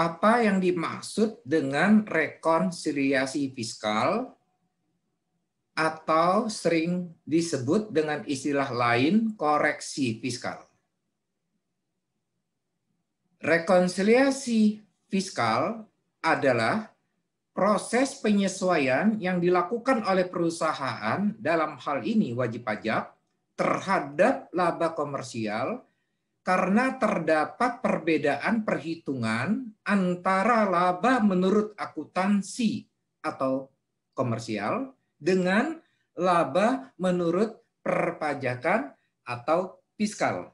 apa yang dimaksud dengan rekonsiliasi fiskal atau sering disebut dengan istilah lain koreksi fiskal. Rekonsiliasi fiskal adalah proses penyesuaian yang dilakukan oleh perusahaan dalam hal ini wajib pajak terhadap laba komersial karena terdapat perbedaan perhitungan antara laba menurut akuntansi atau komersial dengan laba menurut perpajakan atau fiskal.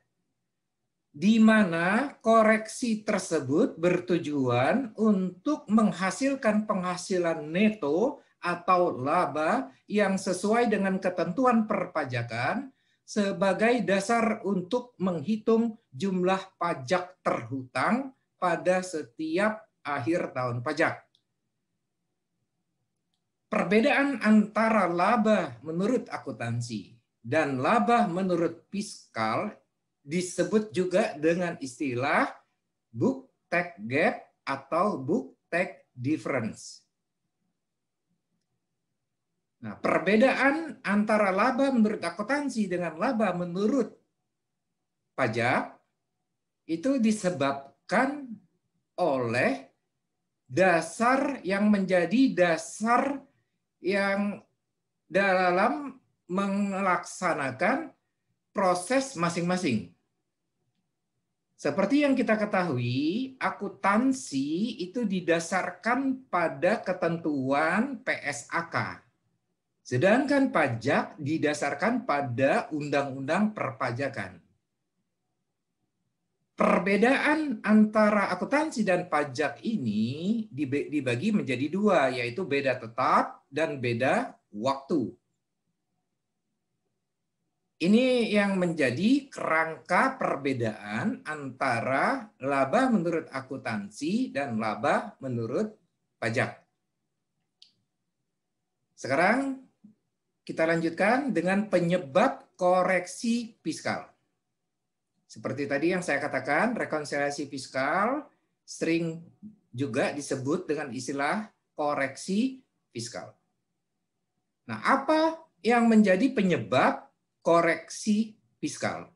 Di mana koreksi tersebut bertujuan untuk menghasilkan penghasilan neto atau laba yang sesuai dengan ketentuan perpajakan sebagai dasar untuk menghitung jumlah pajak terhutang pada setiap akhir tahun pajak. Perbedaan antara laba menurut akuntansi dan laba menurut fiskal disebut juga dengan istilah book tag gap atau book tag difference. Nah, perbedaan antara laba menurut akuntansi dengan laba menurut pajak itu disebabkan oleh dasar yang menjadi dasar yang dalam melaksanakan proses masing-masing. Seperti yang kita ketahui, akuntansi itu didasarkan pada ketentuan PSAK Sedangkan pajak didasarkan pada undang-undang perpajakan. Perbedaan antara akuntansi dan pajak ini dibagi menjadi dua, yaitu beda tetap dan beda waktu. Ini yang menjadi kerangka perbedaan antara laba menurut akuntansi dan laba menurut pajak. Sekarang kita lanjutkan dengan penyebab koreksi fiskal. Seperti tadi yang saya katakan, rekonsiliasi fiskal sering juga disebut dengan istilah koreksi fiskal. Nah, apa yang menjadi penyebab koreksi fiskal?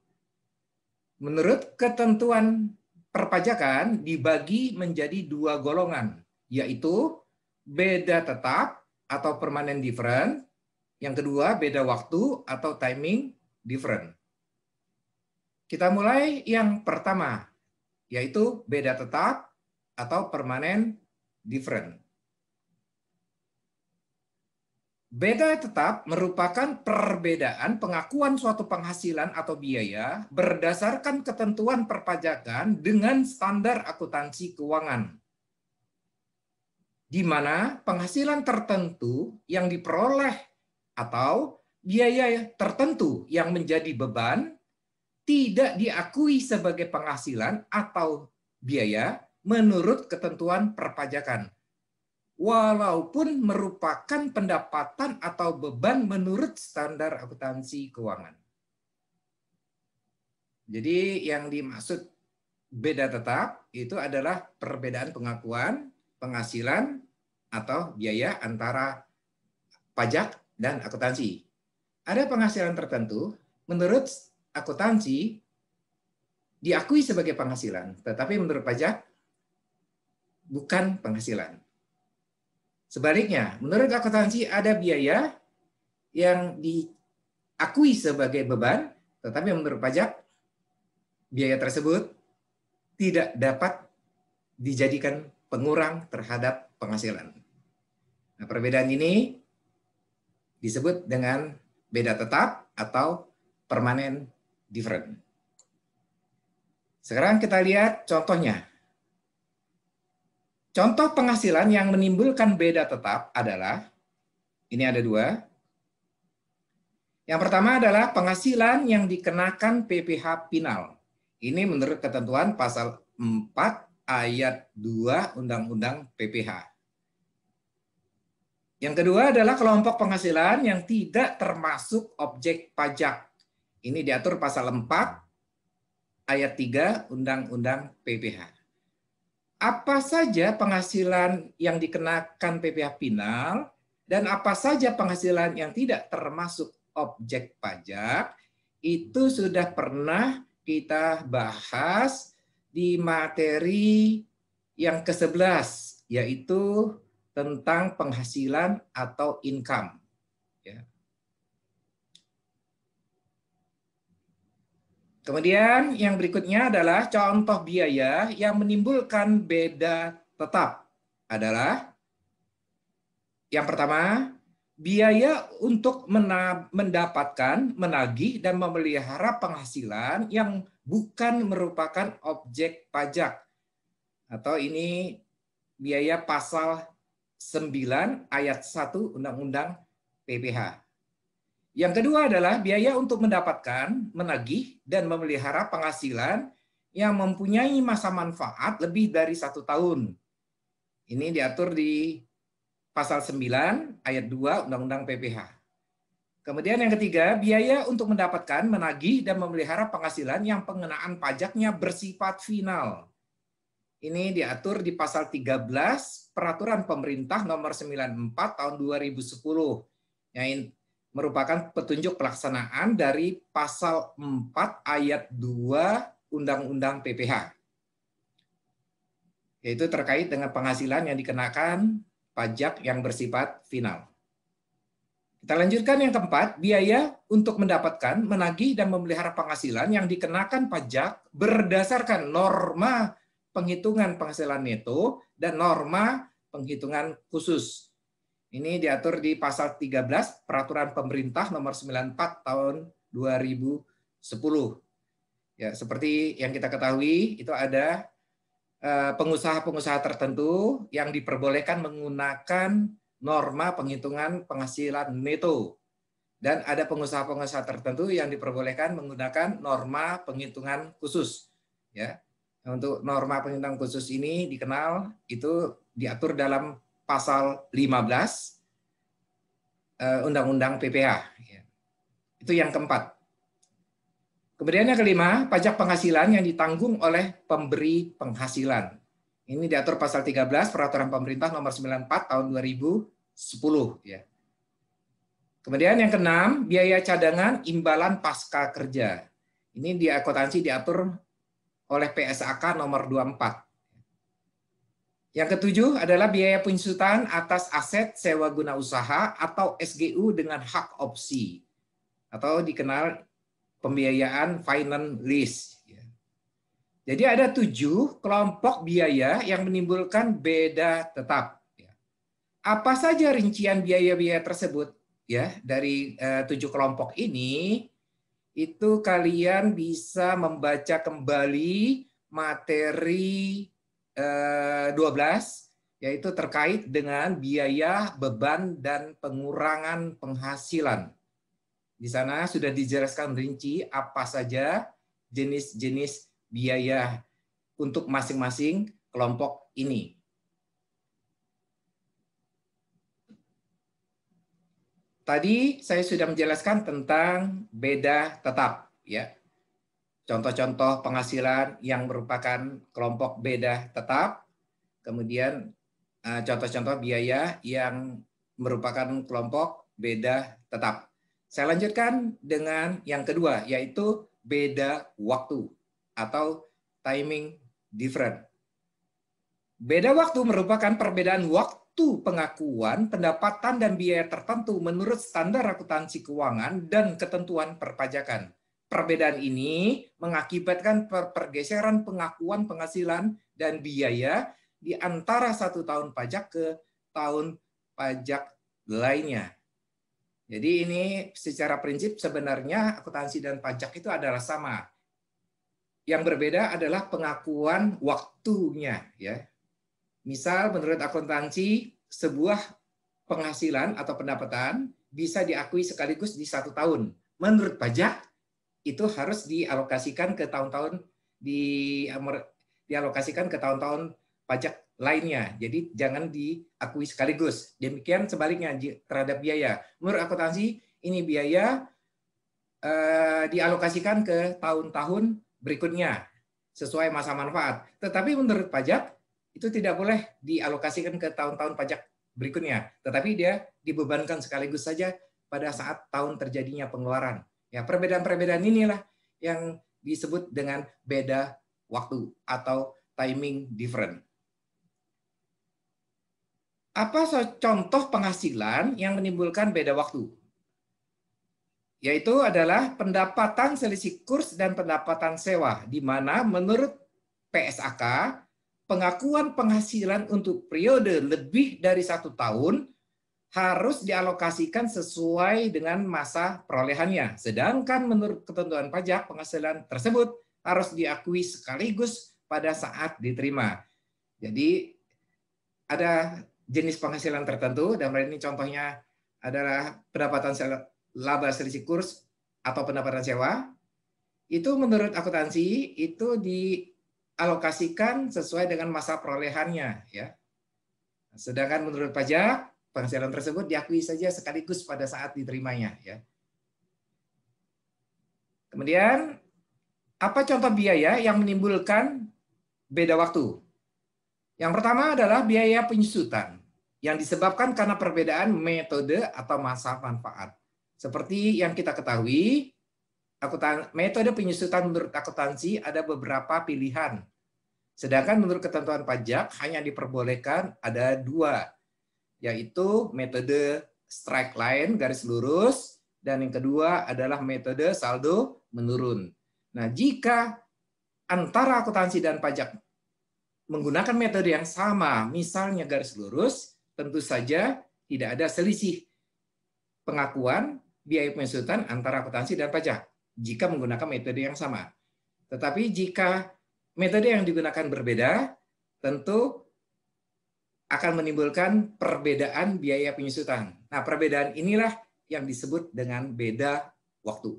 Menurut ketentuan perpajakan dibagi menjadi dua golongan, yaitu beda tetap atau permanent difference yang kedua, beda waktu atau timing different. Kita mulai yang pertama, yaitu beda tetap atau permanen different. Beda tetap merupakan perbedaan pengakuan suatu penghasilan atau biaya berdasarkan ketentuan perpajakan dengan standar akuntansi keuangan. Di mana penghasilan tertentu yang diperoleh atau biaya tertentu yang menjadi beban tidak diakui sebagai penghasilan atau biaya menurut ketentuan perpajakan walaupun merupakan pendapatan atau beban menurut standar akuntansi keuangan. Jadi yang dimaksud beda tetap itu adalah perbedaan pengakuan, penghasilan, atau biaya antara pajak dan akuntansi. Ada penghasilan tertentu, menurut akuntansi diakui sebagai penghasilan, tetapi menurut pajak bukan penghasilan. Sebaliknya, menurut akuntansi ada biaya yang diakui sebagai beban, tetapi menurut pajak biaya tersebut tidak dapat dijadikan pengurang terhadap penghasilan. Nah, perbedaan ini disebut dengan beda tetap atau permanen different. Sekarang kita lihat contohnya. Contoh penghasilan yang menimbulkan beda tetap adalah, ini ada dua. Yang pertama adalah penghasilan yang dikenakan PPH final. Ini menurut ketentuan pasal 4 ayat 2 Undang-Undang PPH. Yang kedua adalah kelompok penghasilan yang tidak termasuk objek pajak. Ini diatur pasal 4 ayat 3 Undang-Undang PPH. Apa saja penghasilan yang dikenakan PPH final dan apa saja penghasilan yang tidak termasuk objek pajak itu sudah pernah kita bahas di materi yang ke-11 yaitu tentang penghasilan atau income. Ya. Kemudian yang berikutnya adalah contoh biaya yang menimbulkan beda tetap adalah yang pertama biaya untuk mendapatkan, menagih, dan memelihara penghasilan yang bukan merupakan objek pajak. Atau ini biaya pasal 9 ayat 1 Undang-Undang PPH. Yang kedua adalah biaya untuk mendapatkan, menagih, dan memelihara penghasilan yang mempunyai masa manfaat lebih dari satu tahun. Ini diatur di pasal 9 ayat 2 Undang-Undang PPH. Kemudian yang ketiga, biaya untuk mendapatkan, menagih, dan memelihara penghasilan yang pengenaan pajaknya bersifat final ini diatur di pasal 13 peraturan pemerintah nomor 94 tahun 2010 yang merupakan petunjuk pelaksanaan dari pasal 4 ayat 2 Undang-Undang PPH. Yaitu terkait dengan penghasilan yang dikenakan pajak yang bersifat final. Kita lanjutkan yang keempat, biaya untuk mendapatkan, menagih, dan memelihara penghasilan yang dikenakan pajak berdasarkan norma penghitungan penghasilan neto dan norma penghitungan khusus. Ini diatur di pasal 13 Peraturan Pemerintah nomor 94 tahun 2010. Ya, seperti yang kita ketahui itu ada eh, pengusaha-pengusaha tertentu yang diperbolehkan menggunakan norma penghitungan penghasilan neto dan ada pengusaha-pengusaha tertentu yang diperbolehkan menggunakan norma penghitungan khusus ya untuk norma penyintang khusus ini dikenal itu diatur dalam pasal 15 eh, Undang-Undang PPH. Itu yang keempat. Kemudian yang kelima, pajak penghasilan yang ditanggung oleh pemberi penghasilan. Ini diatur pasal 13 Peraturan Pemerintah nomor 94 tahun 2010 ya. Kemudian yang keenam, biaya cadangan imbalan pasca kerja. Ini di diatur oleh PSAK nomor 24. Yang ketujuh adalah biaya penyusutan atas aset sewa guna usaha atau SGU dengan hak opsi atau dikenal pembiayaan finance lease. Ya. Jadi ada tujuh kelompok biaya yang menimbulkan beda tetap. Ya. Apa saja rincian biaya-biaya tersebut ya dari eh, tujuh kelompok ini? itu kalian bisa membaca kembali materi eh, dua 12 yaitu terkait dengan biaya, beban dan pengurangan penghasilan. Di sana sudah dijelaskan rinci apa saja jenis-jenis biaya untuk masing-masing kelompok ini. Tadi saya sudah menjelaskan tentang beda tetap, ya. Contoh-contoh penghasilan yang merupakan kelompok beda tetap, kemudian eh, contoh-contoh biaya yang merupakan kelompok beda tetap. Saya lanjutkan dengan yang kedua, yaitu beda waktu atau timing different. Beda waktu merupakan perbedaan waktu waktu pengakuan pendapatan dan biaya tertentu menurut standar akuntansi keuangan dan ketentuan perpajakan. Perbedaan ini mengakibatkan pergeseran pengakuan penghasilan dan biaya di antara satu tahun pajak ke tahun pajak lainnya. Jadi ini secara prinsip sebenarnya akuntansi dan pajak itu adalah sama. Yang berbeda adalah pengakuan waktunya ya. Misal menurut akuntansi, sebuah penghasilan atau pendapatan bisa diakui sekaligus di satu tahun. Menurut pajak, itu harus dialokasikan ke tahun-tahun di dialokasikan ke tahun-tahun pajak lainnya. Jadi jangan diakui sekaligus. Demikian sebaliknya terhadap biaya. Menurut akuntansi, ini biaya eh, dialokasikan ke tahun-tahun berikutnya sesuai masa manfaat. Tetapi menurut pajak, itu tidak boleh dialokasikan ke tahun-tahun pajak berikutnya, tetapi dia dibebankan sekaligus saja pada saat tahun terjadinya pengeluaran. Ya, perbedaan-perbedaan inilah yang disebut dengan beda waktu atau timing different. Apa contoh penghasilan yang menimbulkan beda waktu? Yaitu adalah pendapatan selisih kurs dan pendapatan sewa, di mana menurut PSAK pengakuan penghasilan untuk periode lebih dari satu tahun harus dialokasikan sesuai dengan masa perolehannya. Sedangkan menurut ketentuan pajak, penghasilan tersebut harus diakui sekaligus pada saat diterima. Jadi ada jenis penghasilan tertentu, dan ini contohnya adalah pendapatan laba selisih kurs atau pendapatan sewa. Itu menurut akuntansi itu di alokasikan sesuai dengan masa perolehannya ya. Sedangkan menurut pajak, penghasilan tersebut diakui saja sekaligus pada saat diterimanya ya. Kemudian apa contoh biaya yang menimbulkan beda waktu? Yang pertama adalah biaya penyusutan yang disebabkan karena perbedaan metode atau masa manfaat. Seperti yang kita ketahui, akutan metode penyusutan menurut akuntansi ada beberapa pilihan. Sedangkan menurut ketentuan pajak hanya diperbolehkan ada dua, yaitu metode strike line garis lurus dan yang kedua adalah metode saldo menurun. Nah, jika antara akuntansi dan pajak menggunakan metode yang sama, misalnya garis lurus, tentu saja tidak ada selisih pengakuan biaya penyusutan antara akuntansi dan pajak jika menggunakan metode yang sama. Tetapi jika metode yang digunakan berbeda, tentu akan menimbulkan perbedaan biaya penyusutan. Nah, perbedaan inilah yang disebut dengan beda waktu.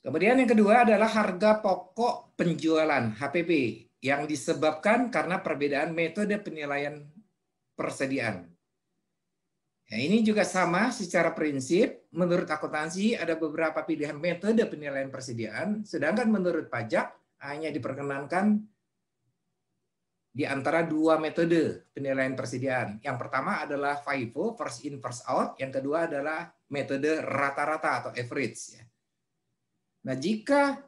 Kemudian yang kedua adalah harga pokok penjualan HPP yang disebabkan karena perbedaan metode penilaian persediaan. Ya, ini juga sama secara prinsip. Menurut akuntansi ada beberapa pilihan metode penilaian persediaan, sedangkan menurut pajak hanya diperkenankan di antara dua metode penilaian persediaan. Yang pertama adalah FIFO, first in first out. Yang kedua adalah metode rata-rata atau average. Ya. Nah, jika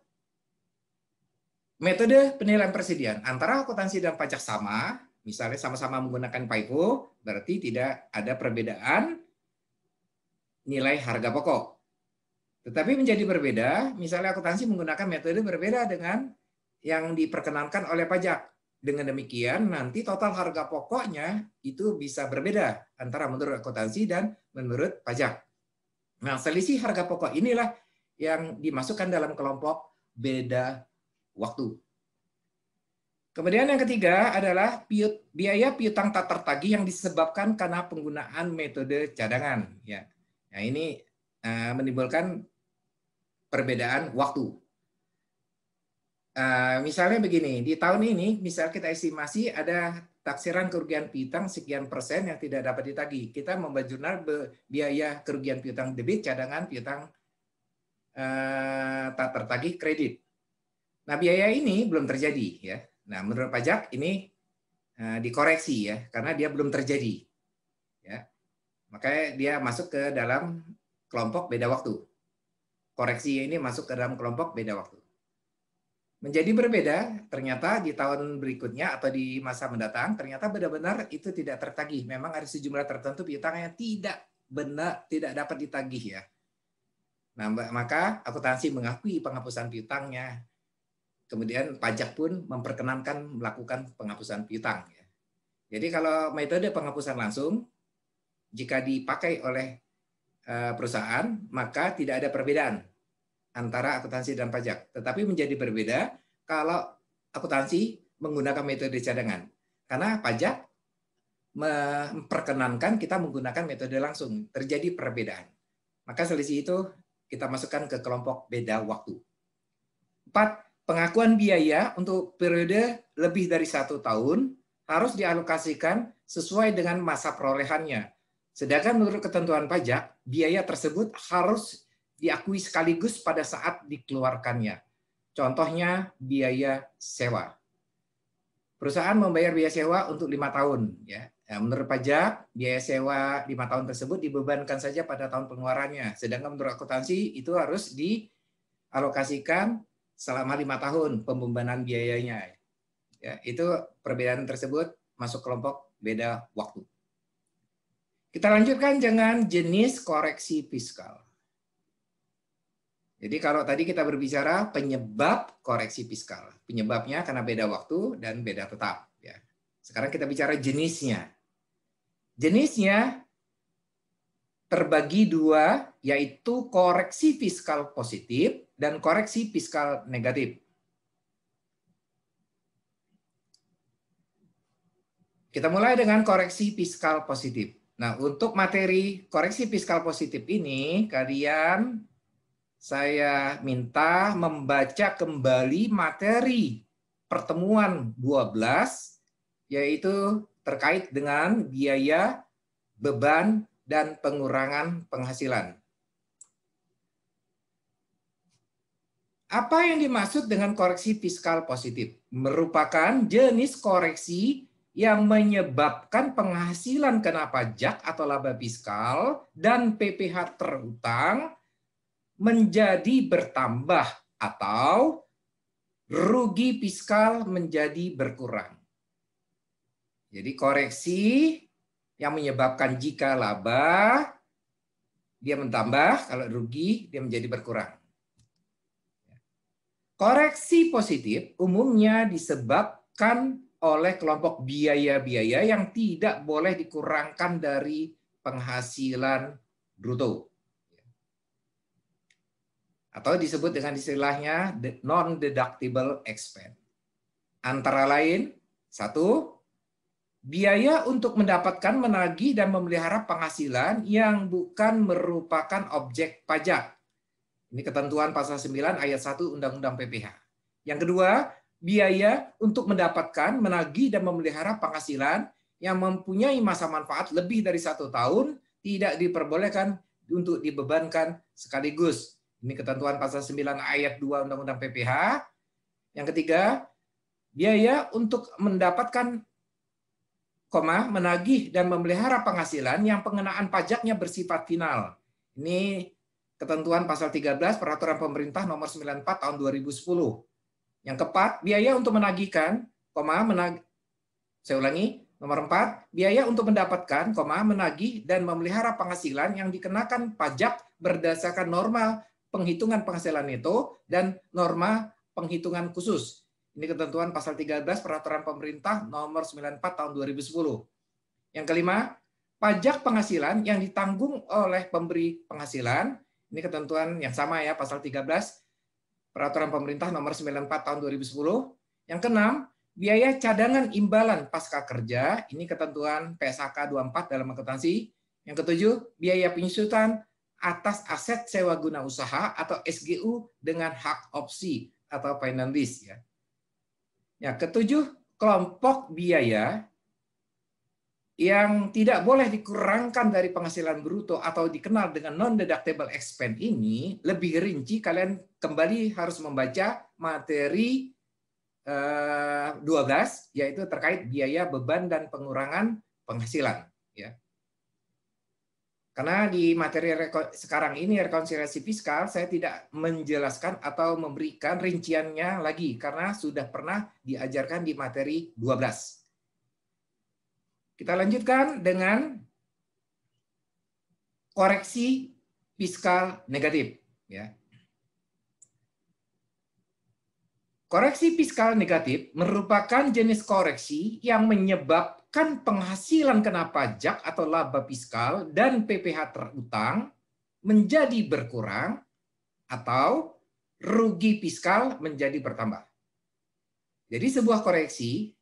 metode penilaian persediaan antara akuntansi dan pajak sama, Misalnya sama-sama menggunakan FIFO, berarti tidak ada perbedaan nilai harga pokok. Tetapi menjadi berbeda, misalnya akuntansi menggunakan metode berbeda dengan yang diperkenankan oleh pajak. Dengan demikian, nanti total harga pokoknya itu bisa berbeda antara menurut akuntansi dan menurut pajak. Nah, selisih harga pokok inilah yang dimasukkan dalam kelompok beda waktu. Kemudian yang ketiga adalah biaya piutang tak tertagih yang disebabkan karena penggunaan metode cadangan. Ya, nah, ini eh, menimbulkan perbedaan waktu. Eh, misalnya begini, di tahun ini misal kita estimasi ada taksiran kerugian piutang sekian persen yang tidak dapat ditagih. Kita jurnal biaya kerugian piutang debit, cadangan piutang eh, tak tertagih kredit. Nah biaya ini belum terjadi ya. Nah, menurut pajak ini eh, dikoreksi ya, karena dia belum terjadi. Ya. Makanya dia masuk ke dalam kelompok beda waktu. Koreksi ini masuk ke dalam kelompok beda waktu. Menjadi berbeda ternyata di tahun berikutnya atau di masa mendatang ternyata benar-benar itu tidak tertagih. Memang ada sejumlah tertentu piutang yang tidak benar tidak dapat ditagih ya. Nah, maka akuntansi mengakui penghapusan piutangnya Kemudian pajak pun memperkenankan melakukan penghapusan piutang. Ya. Jadi kalau metode penghapusan langsung, jika dipakai oleh eh, perusahaan, maka tidak ada perbedaan antara akuntansi dan pajak. Tetapi menjadi berbeda kalau akuntansi menggunakan metode cadangan. Karena pajak memperkenankan kita menggunakan metode langsung. Terjadi perbedaan. Maka selisih itu kita masukkan ke kelompok beda waktu. Empat, pengakuan biaya untuk periode lebih dari satu tahun harus dialokasikan sesuai dengan masa perolehannya. Sedangkan menurut ketentuan pajak, biaya tersebut harus diakui sekaligus pada saat dikeluarkannya. Contohnya biaya sewa. Perusahaan membayar biaya sewa untuk lima tahun. Ya. Nah, menurut pajak, biaya sewa lima tahun tersebut dibebankan saja pada tahun pengeluarannya. Sedangkan menurut akuntansi itu harus dialokasikan selama lima tahun pembebanan biayanya. Ya, itu perbedaan tersebut masuk kelompok beda waktu. Kita lanjutkan dengan jenis koreksi fiskal. Jadi kalau tadi kita berbicara penyebab koreksi fiskal, penyebabnya karena beda waktu dan beda tetap. Ya. Sekarang kita bicara jenisnya. Jenisnya terbagi dua, yaitu koreksi fiskal positif dan koreksi fiskal negatif. Kita mulai dengan koreksi fiskal positif. Nah, untuk materi koreksi fiskal positif ini, kalian saya minta membaca kembali materi pertemuan 12, yaitu terkait dengan biaya, beban, dan pengurangan penghasilan. Apa yang dimaksud dengan koreksi fiskal positif? Merupakan jenis koreksi yang menyebabkan penghasilan kena pajak atau laba fiskal dan PPH terutang menjadi bertambah atau rugi fiskal menjadi berkurang. Jadi koreksi yang menyebabkan jika laba dia bertambah, kalau rugi dia menjadi berkurang. Koreksi positif umumnya disebabkan oleh kelompok biaya-biaya yang tidak boleh dikurangkan dari penghasilan bruto. Atau disebut dengan istilahnya non-deductible expense. Antara lain, satu, biaya untuk mendapatkan, menagih, dan memelihara penghasilan yang bukan merupakan objek pajak ini ketentuan pasal 9 ayat 1 Undang-Undang PPH. Yang kedua, biaya untuk mendapatkan, menagih, dan memelihara penghasilan yang mempunyai masa manfaat lebih dari satu tahun tidak diperbolehkan untuk dibebankan sekaligus. Ini ketentuan pasal 9 ayat 2 Undang-Undang PPH. Yang ketiga, biaya untuk mendapatkan koma menagih dan memelihara penghasilan yang pengenaan pajaknya bersifat final. Ini ketentuan pasal 13 Peraturan Pemerintah Nomor 94 Tahun 2010. Yang keempat, biaya untuk menagihkan, koma, menag saya ulangi, nomor 4, biaya untuk mendapatkan, koma, menagih dan memelihara penghasilan yang dikenakan pajak berdasarkan norma penghitungan penghasilan itu dan norma penghitungan khusus. Ini ketentuan pasal 13 Peraturan Pemerintah nomor 94 tahun 2010. Yang kelima, pajak penghasilan yang ditanggung oleh pemberi penghasilan ini ketentuan yang sama ya, pasal 13 Peraturan Pemerintah nomor 94 tahun 2010. Yang keenam, biaya cadangan imbalan pasca kerja, ini ketentuan PSHK 24 dalam akuntansi. Yang ketujuh, biaya penyusutan atas aset sewa guna usaha atau SGU dengan hak opsi atau finance ya. Ya, ketujuh, kelompok biaya yang tidak boleh dikurangkan dari penghasilan bruto atau dikenal dengan non-deductible expense ini lebih rinci kalian kembali harus membaca materi 12 eh, yaitu terkait biaya beban dan pengurangan penghasilan ya. Karena di materi sekarang ini rekonsiliasi fiskal saya tidak menjelaskan atau memberikan rinciannya lagi karena sudah pernah diajarkan di materi 12. Kita lanjutkan dengan koreksi fiskal negatif. Ya. Koreksi fiskal negatif merupakan jenis koreksi yang menyebabkan penghasilan kena pajak atau laba fiskal dan PPH terutang menjadi berkurang atau rugi fiskal menjadi bertambah. Jadi sebuah koreksi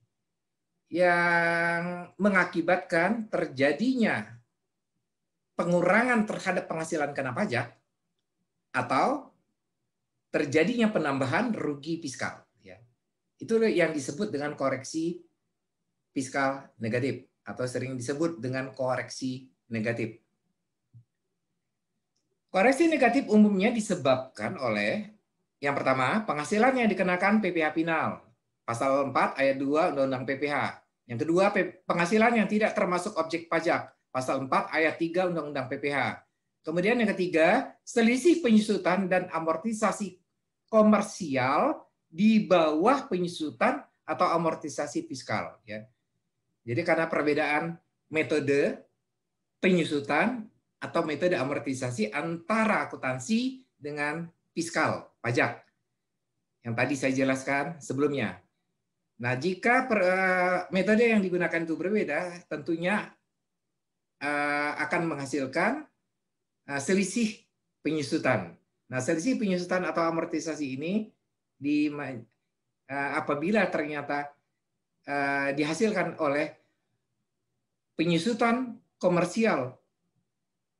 yang mengakibatkan terjadinya pengurangan terhadap penghasilan kena pajak atau terjadinya penambahan rugi fiskal. Ya. Itu yang disebut dengan koreksi fiskal negatif atau sering disebut dengan koreksi negatif. Koreksi negatif umumnya disebabkan oleh yang pertama, penghasilan yang dikenakan PPh final Pasal 4 ayat 2 Undang-Undang PPH. Yang kedua, penghasilan yang tidak termasuk objek pajak. Pasal 4 ayat 3 Undang-Undang PPH. Kemudian yang ketiga, selisih penyusutan dan amortisasi komersial di bawah penyusutan atau amortisasi fiskal ya. Jadi karena perbedaan metode penyusutan atau metode amortisasi antara akuntansi dengan fiskal pajak yang tadi saya jelaskan sebelumnya. Nah, jika per, uh, metode yang digunakan itu berbeda, tentunya uh, akan menghasilkan uh, selisih penyusutan. Nah, selisih penyusutan atau amortisasi ini di uh, apabila ternyata uh, dihasilkan oleh penyusutan komersial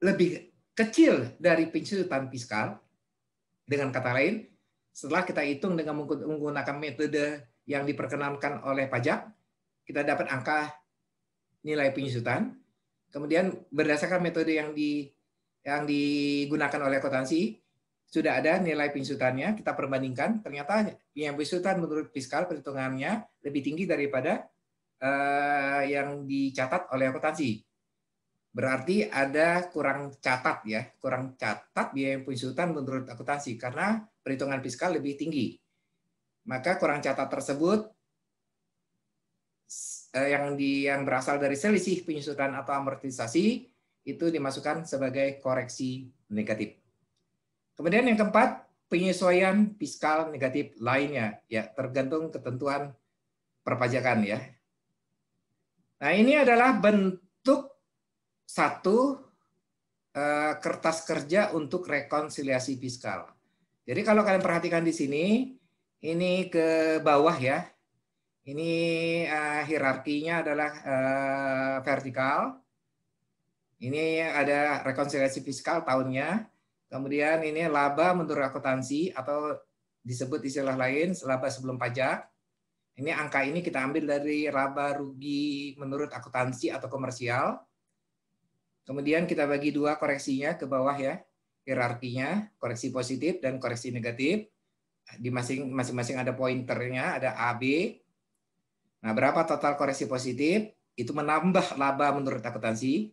lebih kecil dari penyusutan fiskal. Dengan kata lain, setelah kita hitung dengan menggunakan metode yang diperkenankan oleh pajak, kita dapat angka nilai penyusutan. Kemudian berdasarkan metode yang di yang digunakan oleh akuntansi sudah ada nilai penyusutannya, kita perbandingkan, ternyata yang penyusutan menurut fiskal perhitungannya lebih tinggi daripada eh, yang dicatat oleh akuntansi. Berarti ada kurang catat ya, kurang catat biaya penyusutan menurut akuntansi karena perhitungan fiskal lebih tinggi maka kurang catat tersebut eh, yang di yang berasal dari selisih penyusutan atau amortisasi itu dimasukkan sebagai koreksi negatif. Kemudian yang keempat, penyesuaian fiskal negatif lainnya ya tergantung ketentuan perpajakan ya. Nah, ini adalah bentuk satu eh, kertas kerja untuk rekonsiliasi fiskal. Jadi kalau kalian perhatikan di sini ini ke bawah ya. Ini uh, hierarkinya adalah uh, vertikal. Ini ada rekonsiliasi fiskal tahunnya. Kemudian ini laba menurut akuntansi atau disebut istilah lain laba sebelum pajak. Ini angka ini kita ambil dari laba rugi menurut akuntansi atau komersial. Kemudian kita bagi dua koreksinya ke bawah ya, hierarkinya, koreksi positif dan koreksi negatif di masing-masing ada pointernya, ada AB. Nah, berapa total koreksi positif? Itu menambah laba menurut akuntansi.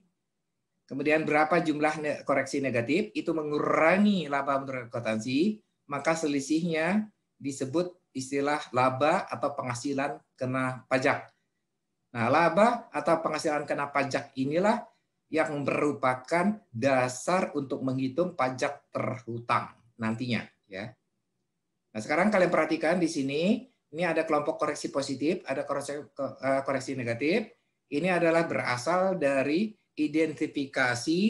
Kemudian berapa jumlah koreksi negatif? Itu mengurangi laba menurut akuntansi. Maka selisihnya disebut istilah laba atau penghasilan kena pajak. Nah, laba atau penghasilan kena pajak inilah yang merupakan dasar untuk menghitung pajak terhutang nantinya, ya. Nah, sekarang kalian perhatikan di sini, ini ada kelompok koreksi positif, ada koreksi, eh, koreksi negatif. Ini adalah berasal dari identifikasi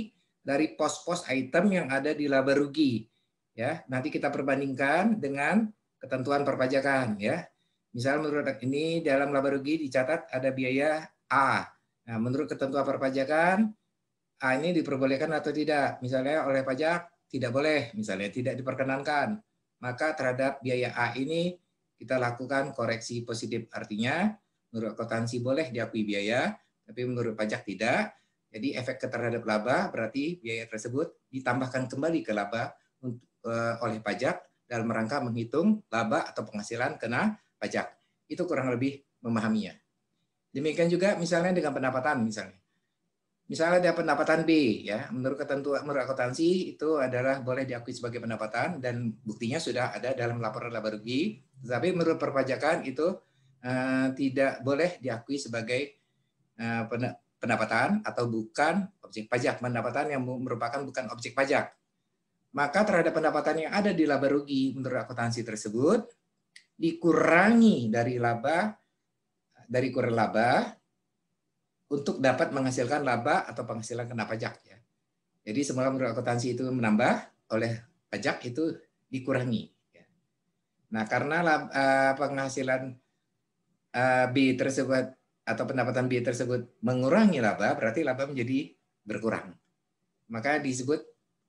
dari pos-pos item yang ada di laba rugi. Ya, nanti kita perbandingkan dengan ketentuan perpajakan ya. Misal menurut ini dalam laba rugi dicatat ada biaya A. Nah, menurut ketentuan perpajakan A ini diperbolehkan atau tidak? Misalnya oleh pajak tidak boleh, misalnya tidak diperkenankan maka terhadap biaya A ini kita lakukan koreksi positif. Artinya, menurut akuntansi boleh diakui biaya, tapi menurut pajak tidak. Jadi efek terhadap laba berarti biaya tersebut ditambahkan kembali ke laba eh, oleh pajak dalam rangka menghitung laba atau penghasilan kena pajak. Itu kurang lebih memahaminya. Demikian juga misalnya dengan pendapatan misalnya. Misalnya ada pendapatan B, ya, menurut ketentuan menurut akuntansi itu adalah boleh diakui sebagai pendapatan dan buktinya sudah ada dalam laporan laba rugi. Tapi menurut perpajakan itu uh, tidak boleh diakui sebagai uh, pendapatan atau bukan objek pajak, pendapatan yang merupakan bukan objek pajak. Maka terhadap pendapatan yang ada di laba rugi menurut akuntansi tersebut dikurangi dari laba dari kurang laba untuk dapat menghasilkan laba atau penghasilan kena pajak ya. Jadi semula menurut akuntansi itu menambah oleh pajak itu dikurangi. Ya. Nah karena laba, eh, penghasilan eh, B tersebut atau pendapatan B tersebut mengurangi laba berarti laba menjadi berkurang. Maka disebut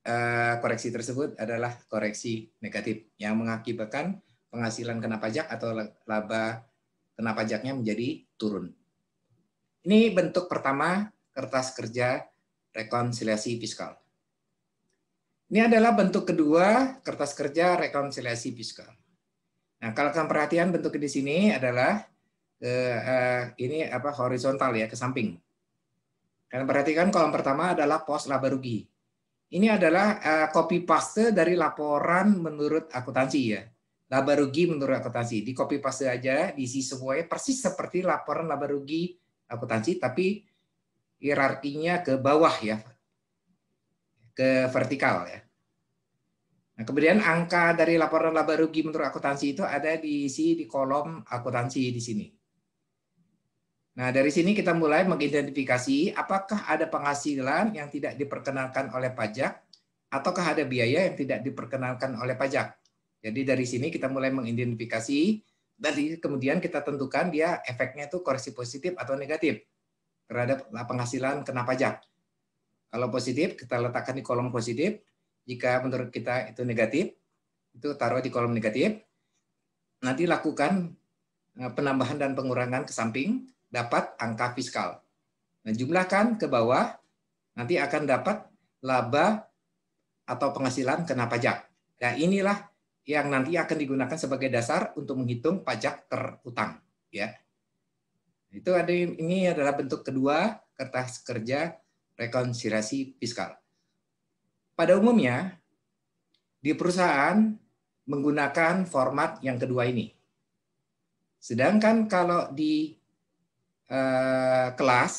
eh, koreksi tersebut adalah koreksi negatif yang mengakibatkan penghasilan kena pajak atau laba kena pajaknya menjadi turun. Ini bentuk pertama kertas kerja rekonsiliasi fiskal. Ini adalah bentuk kedua kertas kerja rekonsiliasi fiskal. Nah, kalau kalian perhatian bentuk di sini adalah eh, eh, ini apa horizontal ya ke samping. Kalian perhatikan kolom pertama adalah pos laba rugi. Ini adalah eh, copy paste dari laporan menurut akuntansi ya. Laba rugi menurut akuntansi. Di copy paste aja diisi semuanya persis seperti laporan laba rugi akuntansi tapi hierarkinya ke bawah ya, ke vertikal ya. Nah, kemudian angka dari laporan laba rugi menurut akuntansi itu ada diisi di kolom akuntansi di sini. Nah, dari sini kita mulai mengidentifikasi apakah ada penghasilan yang tidak diperkenalkan oleh pajak ataukah ada biaya yang tidak diperkenalkan oleh pajak. Jadi dari sini kita mulai mengidentifikasi tadi kemudian kita tentukan dia efeknya itu koreksi positif atau negatif terhadap ah, penghasilan kena pajak. Kalau positif kita letakkan di kolom positif, jika menurut kita itu negatif, itu taruh di kolom negatif. Nanti lakukan eh, penambahan dan pengurangan ke samping dapat angka fiskal. Nah, jumlahkan ke bawah, nanti akan dapat laba atau penghasilan kena pajak. Nah, inilah yang nanti akan digunakan sebagai dasar untuk menghitung pajak terutang ya itu ada ini adalah bentuk kedua kertas kerja rekonsiliasi fiskal pada umumnya di perusahaan menggunakan format yang kedua ini sedangkan kalau di eh, kelas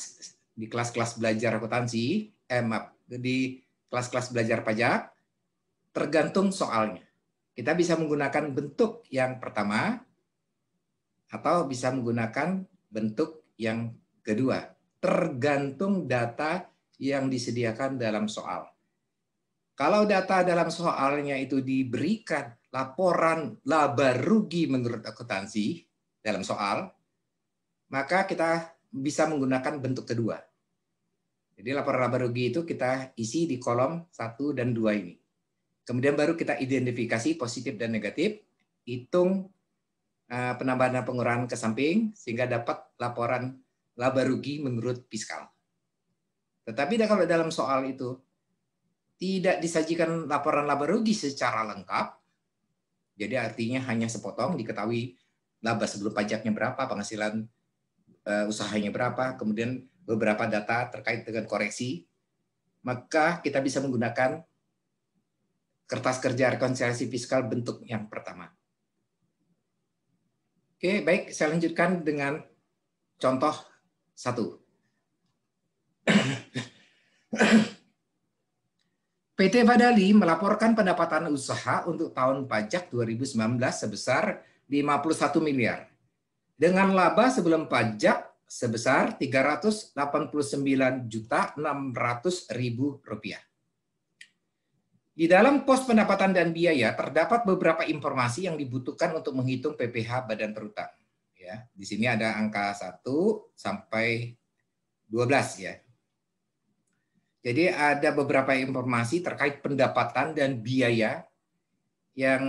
di kelas-kelas belajar akuntansi eh di kelas-kelas belajar pajak tergantung soalnya kita bisa menggunakan bentuk yang pertama atau bisa menggunakan bentuk yang kedua, tergantung data yang disediakan dalam soal. Kalau data dalam soalnya itu diberikan laporan laba rugi menurut akuntansi dalam soal, maka kita bisa menggunakan bentuk kedua. Jadi laporan laba rugi itu kita isi di kolom satu dan dua ini. Kemudian baru kita identifikasi positif dan negatif, hitung eh, penambahan dan pengurangan ke samping sehingga dapat laporan laba rugi menurut fiskal. Tetapi kalau dalam soal itu tidak disajikan laporan laba rugi secara lengkap, jadi artinya hanya sepotong diketahui laba sebelum pajaknya berapa, penghasilan eh, usahanya berapa, kemudian beberapa data terkait dengan koreksi, maka kita bisa menggunakan kertas kerja rekonsiliasi fiskal bentuk yang pertama. Oke, baik, saya lanjutkan dengan contoh satu. PT Badali melaporkan pendapatan usaha untuk tahun pajak 2019 sebesar 51 miliar. Dengan laba sebelum pajak sebesar 389 juta 600 ribu rupiah. Di dalam pos pendapatan dan biaya terdapat beberapa informasi yang dibutuhkan untuk menghitung PPh badan terutang. Ya, di sini ada angka 1 sampai 12 ya. Jadi ada beberapa informasi terkait pendapatan dan biaya yang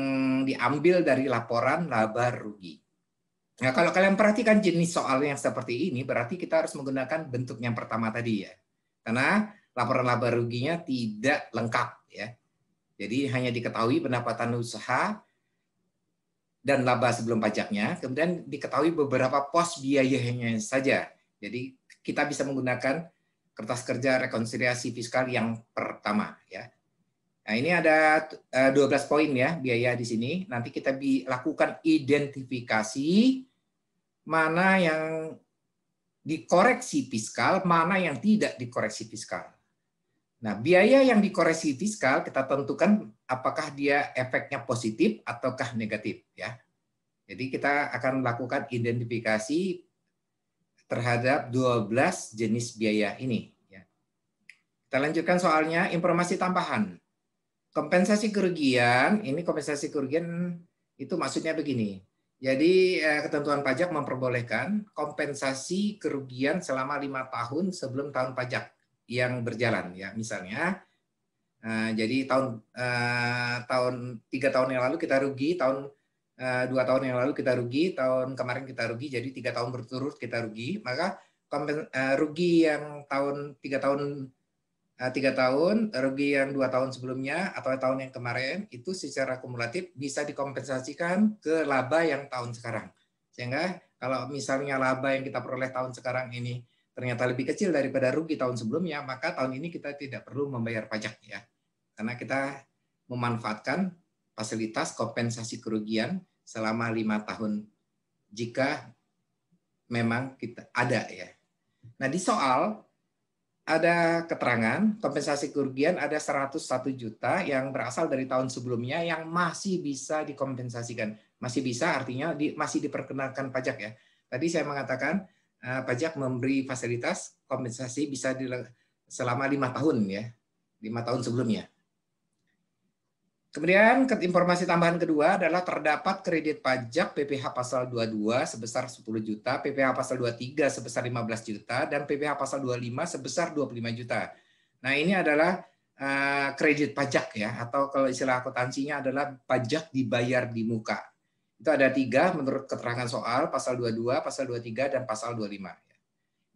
diambil dari laporan laba rugi. Nah, kalau kalian perhatikan jenis soalnya yang seperti ini, berarti kita harus menggunakan bentuk yang pertama tadi ya. Karena laporan laba ruginya tidak lengkap ya jadi hanya diketahui pendapatan usaha dan laba sebelum pajaknya, kemudian diketahui beberapa pos biayanya saja. Jadi kita bisa menggunakan kertas kerja rekonsiliasi fiskal yang pertama ya. Nah, ini ada 12 eh, poin ya biaya di sini. Nanti kita lakukan identifikasi mana yang dikoreksi fiskal, mana yang tidak dikoreksi fiskal. Nah, biaya yang dikoreksi fiskal kita tentukan apakah dia efeknya positif ataukah negatif ya. Jadi kita akan melakukan identifikasi terhadap 12 jenis biaya ini ya. Kita lanjutkan soalnya informasi tambahan. Kompensasi kerugian, ini kompensasi kerugian itu maksudnya begini. Jadi eh, ketentuan pajak memperbolehkan kompensasi kerugian selama lima tahun sebelum tahun pajak yang berjalan ya misalnya uh, jadi tahun uh, tahun tiga tahun yang lalu kita rugi tahun eh, dua tahun yang lalu kita rugi, tahun kemarin kita rugi, jadi tiga tahun berturut kita rugi, maka rugi yang tahun tiga tahun tiga tahun, rugi yang dua tahun sebelumnya atau tahun yang kemarin itu secara kumulatif bisa dikompensasikan ke laba yang tahun sekarang. Sehingga kalau misalnya laba yang kita peroleh tahun sekarang ini ternyata lebih kecil daripada rugi tahun sebelumnya, maka tahun ini kita tidak perlu membayar pajak ya. Karena kita memanfaatkan fasilitas kompensasi kerugian selama lima tahun jika memang kita ada ya. Nah di soal ada keterangan kompensasi kerugian ada 101 juta yang berasal dari tahun sebelumnya yang masih bisa dikompensasikan. Masih bisa artinya di, masih diperkenalkan pajak ya. Tadi saya mengatakan Eh, pajak memberi fasilitas kompensasi bisa selama lima tahun ya, lima tahun sebelumnya. Kemudian informasi tambahan kedua adalah terdapat kredit pajak PPh pasal 22 sebesar 10 juta, PPh pasal 23 sebesar 15 juta, dan PPh pasal 25 sebesar 25 juta. Nah ini adalah eh, kredit pajak ya, atau kalau istilah akuntansinya adalah pajak dibayar di muka. Itu ada tiga menurut keterangan soal, pasal 22, pasal 23, dan pasal 25.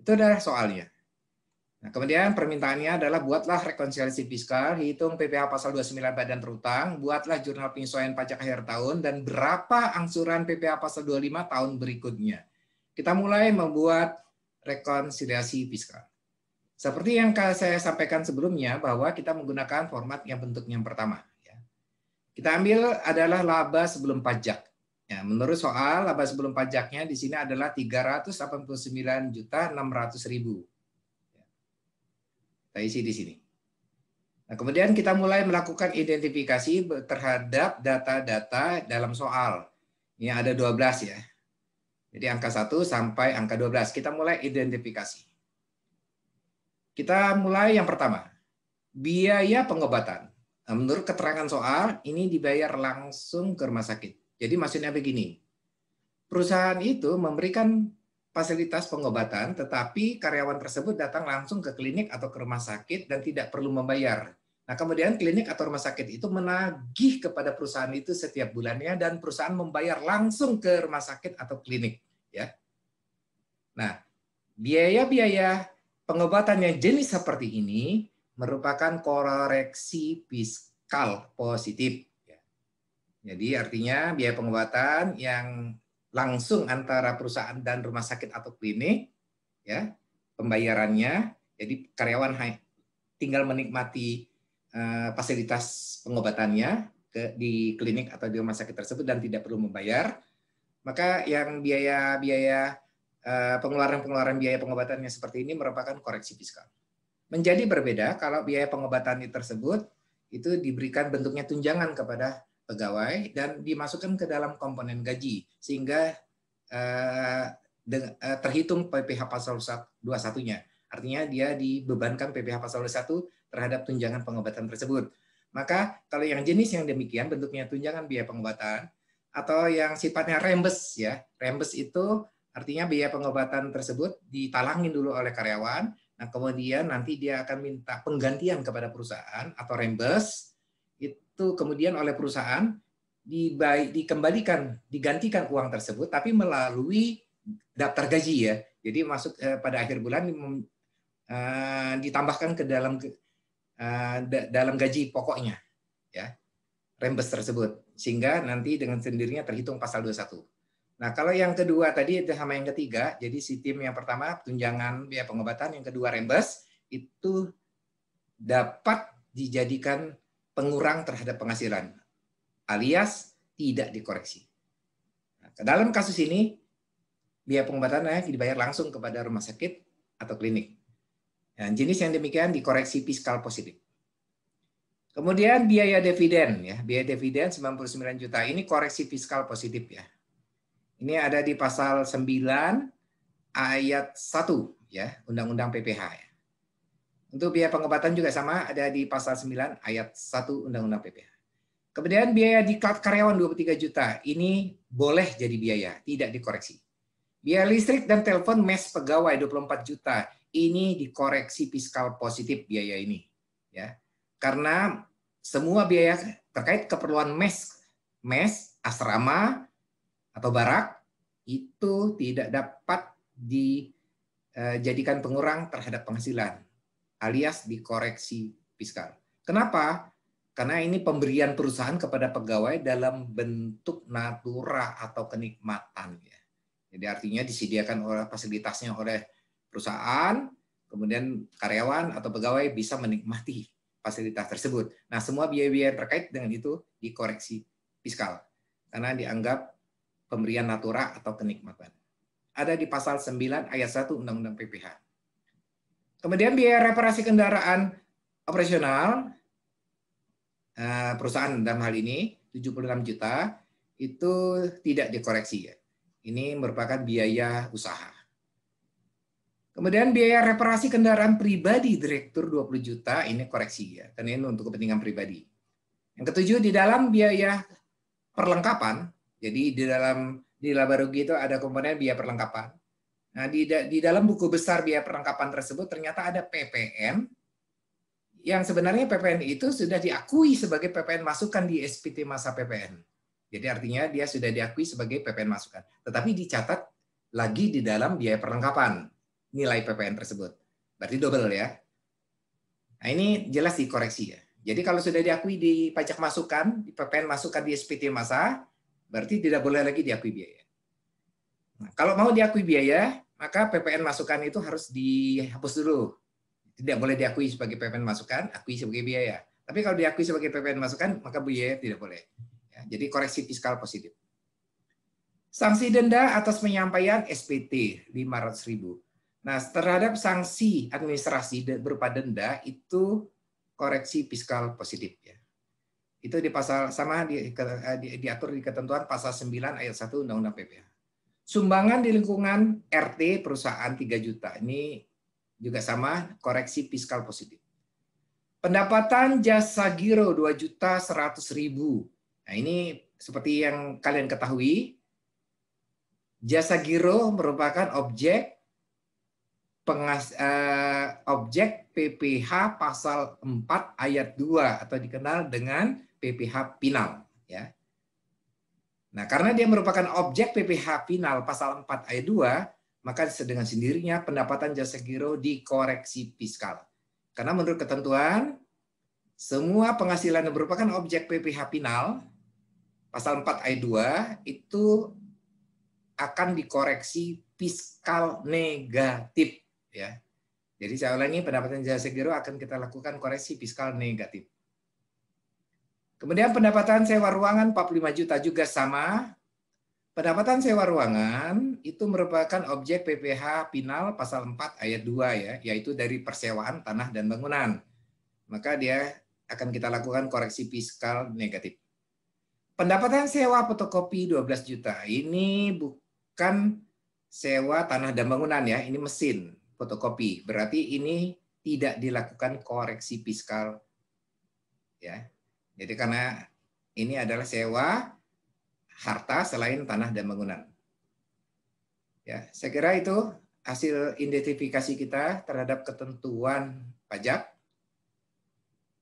Itu adalah soalnya. Nah, kemudian permintaannya adalah buatlah rekonsiliasi fiskal, hitung PPH pasal 29 badan terutang, buatlah jurnal penyesuaian pajak akhir tahun, dan berapa angsuran PPH pasal 25 tahun berikutnya. Kita mulai membuat rekonsiliasi fiskal. Seperti yang saya sampaikan sebelumnya bahwa kita menggunakan format yang bentuknya yang pertama. Ya. Kita ambil adalah laba sebelum pajak. Ya, menurut soal laba sebelum pajaknya di sini adalah 389 juta 600 ribu. Ya. Kita isi di sini. Nah, kemudian kita mulai melakukan identifikasi terhadap data-data dalam soal. Ini ada 12 ya. Jadi angka 1 sampai angka 12. Kita mulai identifikasi. Kita mulai yang pertama. Biaya pengobatan. Nah, menurut keterangan soal, ini dibayar langsung ke rumah sakit. Jadi maksudnya begini, perusahaan itu memberikan fasilitas pengobatan, tetapi karyawan tersebut datang langsung ke klinik atau ke rumah sakit dan tidak perlu membayar. Nah, kemudian klinik atau rumah sakit itu menagih kepada perusahaan itu setiap bulannya dan perusahaan membayar langsung ke rumah sakit atau klinik, ya. Nah, biaya-biaya pengobatan yang jenis seperti ini merupakan koreksi fiskal positif jadi artinya biaya pengobatan yang langsung antara perusahaan dan rumah sakit atau klinik ya pembayarannya jadi karyawan tinggal menikmati uh, fasilitas pengobatannya ke, di klinik atau di rumah sakit tersebut dan tidak perlu membayar maka yang biaya-biaya eh, pengeluaran-pengeluaran biaya pengobatannya seperti ini merupakan koreksi fiskal. Menjadi berbeda kalau biaya pengobatan tersebut itu diberikan bentuknya tunjangan kepada pegawai dan dimasukkan ke dalam komponen gaji sehingga uh, eh, de, uh, eh, terhitung PPh pasal 21-nya. Artinya dia dibebankan PPh pasal 21 terhadap tunjangan pengobatan tersebut. Maka kalau yang jenis yang demikian bentuknya tunjangan biaya pengobatan atau yang sifatnya rembes ya. Rembes itu artinya biaya pengobatan tersebut ditalangin dulu oleh karyawan, nah kemudian nanti dia akan minta penggantian kepada perusahaan atau rembes itu kemudian oleh perusahaan dibaik, dikembalikan, digantikan uang tersebut, tapi melalui daftar gaji ya. Jadi masuk eh, pada akhir bulan eh, ditambahkan ke dalam eh, dalam gaji pokoknya, ya rembes tersebut, sehingga nanti dengan sendirinya terhitung pasal 21. Nah, kalau yang kedua tadi sama yang ketiga, jadi si tim yang pertama tunjangan biaya pengobatan, yang kedua rembes itu dapat dijadikan pengurang terhadap penghasilan, alias tidak dikoreksi. Nah, dalam kasus ini, biaya pengobatannya dibayar langsung kepada rumah sakit atau klinik. Dan jenis yang demikian dikoreksi fiskal positif. Kemudian biaya dividen ya, biaya dividen 99 juta ini koreksi fiskal positif ya. Ini ada di pasal 9 ayat 1 ya, Undang-Undang PPH ya. Untuk biaya pengobatan juga sama, ada di pasal 9 ayat 1 Undang-Undang PPH. Kemudian biaya di karyawan 23 juta, ini boleh jadi biaya, tidak dikoreksi. Biaya listrik dan telepon mes pegawai 24 juta, ini dikoreksi fiskal positif biaya ini. ya Karena semua biaya terkait keperluan mes, mes, asrama, atau barak, itu tidak dapat dijadikan eh, pengurang terhadap penghasilan alias dikoreksi fiskal. Kenapa? Karena ini pemberian perusahaan kepada pegawai dalam bentuk natura atau kenikmatan. Ya. Jadi artinya disediakan oleh fasilitasnya oleh perusahaan, kemudian karyawan atau pegawai bisa menikmati fasilitas tersebut. Nah, semua biaya-biaya terkait dengan itu dikoreksi fiskal karena dianggap pemberian natura atau kenikmatan. Ada di pasal 9 ayat 1 Undang-Undang PPH. Kemudian biaya reparasi kendaraan operasional eh, perusahaan dalam hal ini 76 juta itu tidak dikoreksi ya. Ini merupakan biaya usaha. Kemudian biaya reparasi kendaraan pribadi direktur 20 juta ini koreksi ya, karena ini untuk kepentingan pribadi. Yang ketujuh di dalam biaya perlengkapan, jadi di dalam di laba rugi itu ada komponen biaya perlengkapan. Nah, di, di dalam buku besar biaya perlengkapan tersebut ternyata ada PPN yang sebenarnya PPN itu sudah diakui sebagai PPN masukan di SPT masa PPN. Jadi artinya dia sudah diakui sebagai PPN masukan, tetapi dicatat lagi di dalam biaya perlengkapan nilai PPN tersebut. Berarti double ya. Nah, ini jelas dikoreksi ya. Jadi kalau sudah diakui di pajak masukan, di PPN masukan di SPT masa, berarti tidak boleh lagi diakui biaya. Nah, kalau mau diakui biaya, maka PPN masukan itu harus dihapus dulu. Tidak boleh diakui sebagai PPN masukan, akui sebagai biaya. Tapi kalau diakui sebagai PPN masukan, maka biaya tidak boleh. Ya, jadi koreksi fiskal positif. Sanksi denda atas penyampaian SPT 500.000. Nah, terhadap sanksi administrasi berupa denda itu koreksi fiskal positif ya. Itu di pasal sama di, eh, di, diatur di ketentuan pasal 9 ayat 1 Undang-Undang PPH. Sumbangan di lingkungan RT perusahaan 3 juta. Ini juga sama, koreksi fiskal positif. Pendapatan jasa giro 2 juta 100 ribu. Nah ini seperti yang kalian ketahui, jasa giro merupakan objek pengas, eh, objek PPH pasal 4 ayat 2 atau dikenal dengan PPH final ya. Nah, karena dia merupakan objek PPH final pasal 4 ayat 2, maka dengan sendirinya pendapatan jasa giro dikoreksi fiskal. Karena menurut ketentuan, semua penghasilan yang merupakan objek PPH final pasal 4 ayat 2 itu akan dikoreksi fiskal negatif ya. Jadi saya ulangi pendapatan jasa giro akan kita lakukan koreksi fiskal negatif. Kemudian pendapatan sewa ruangan 45 juta juga sama. Pendapatan sewa ruangan itu merupakan objek PPH final pasal 4 ayat 2 ya, yaitu dari persewaan tanah dan bangunan. Maka dia akan kita lakukan koreksi fiskal negatif. Pendapatan sewa fotokopi 12 juta. Ini bukan sewa tanah dan bangunan ya, ini mesin fotokopi. Berarti ini tidak dilakukan koreksi fiskal ya jadi karena ini adalah sewa harta selain tanah dan bangunan. Ya, saya kira itu hasil identifikasi kita terhadap ketentuan pajak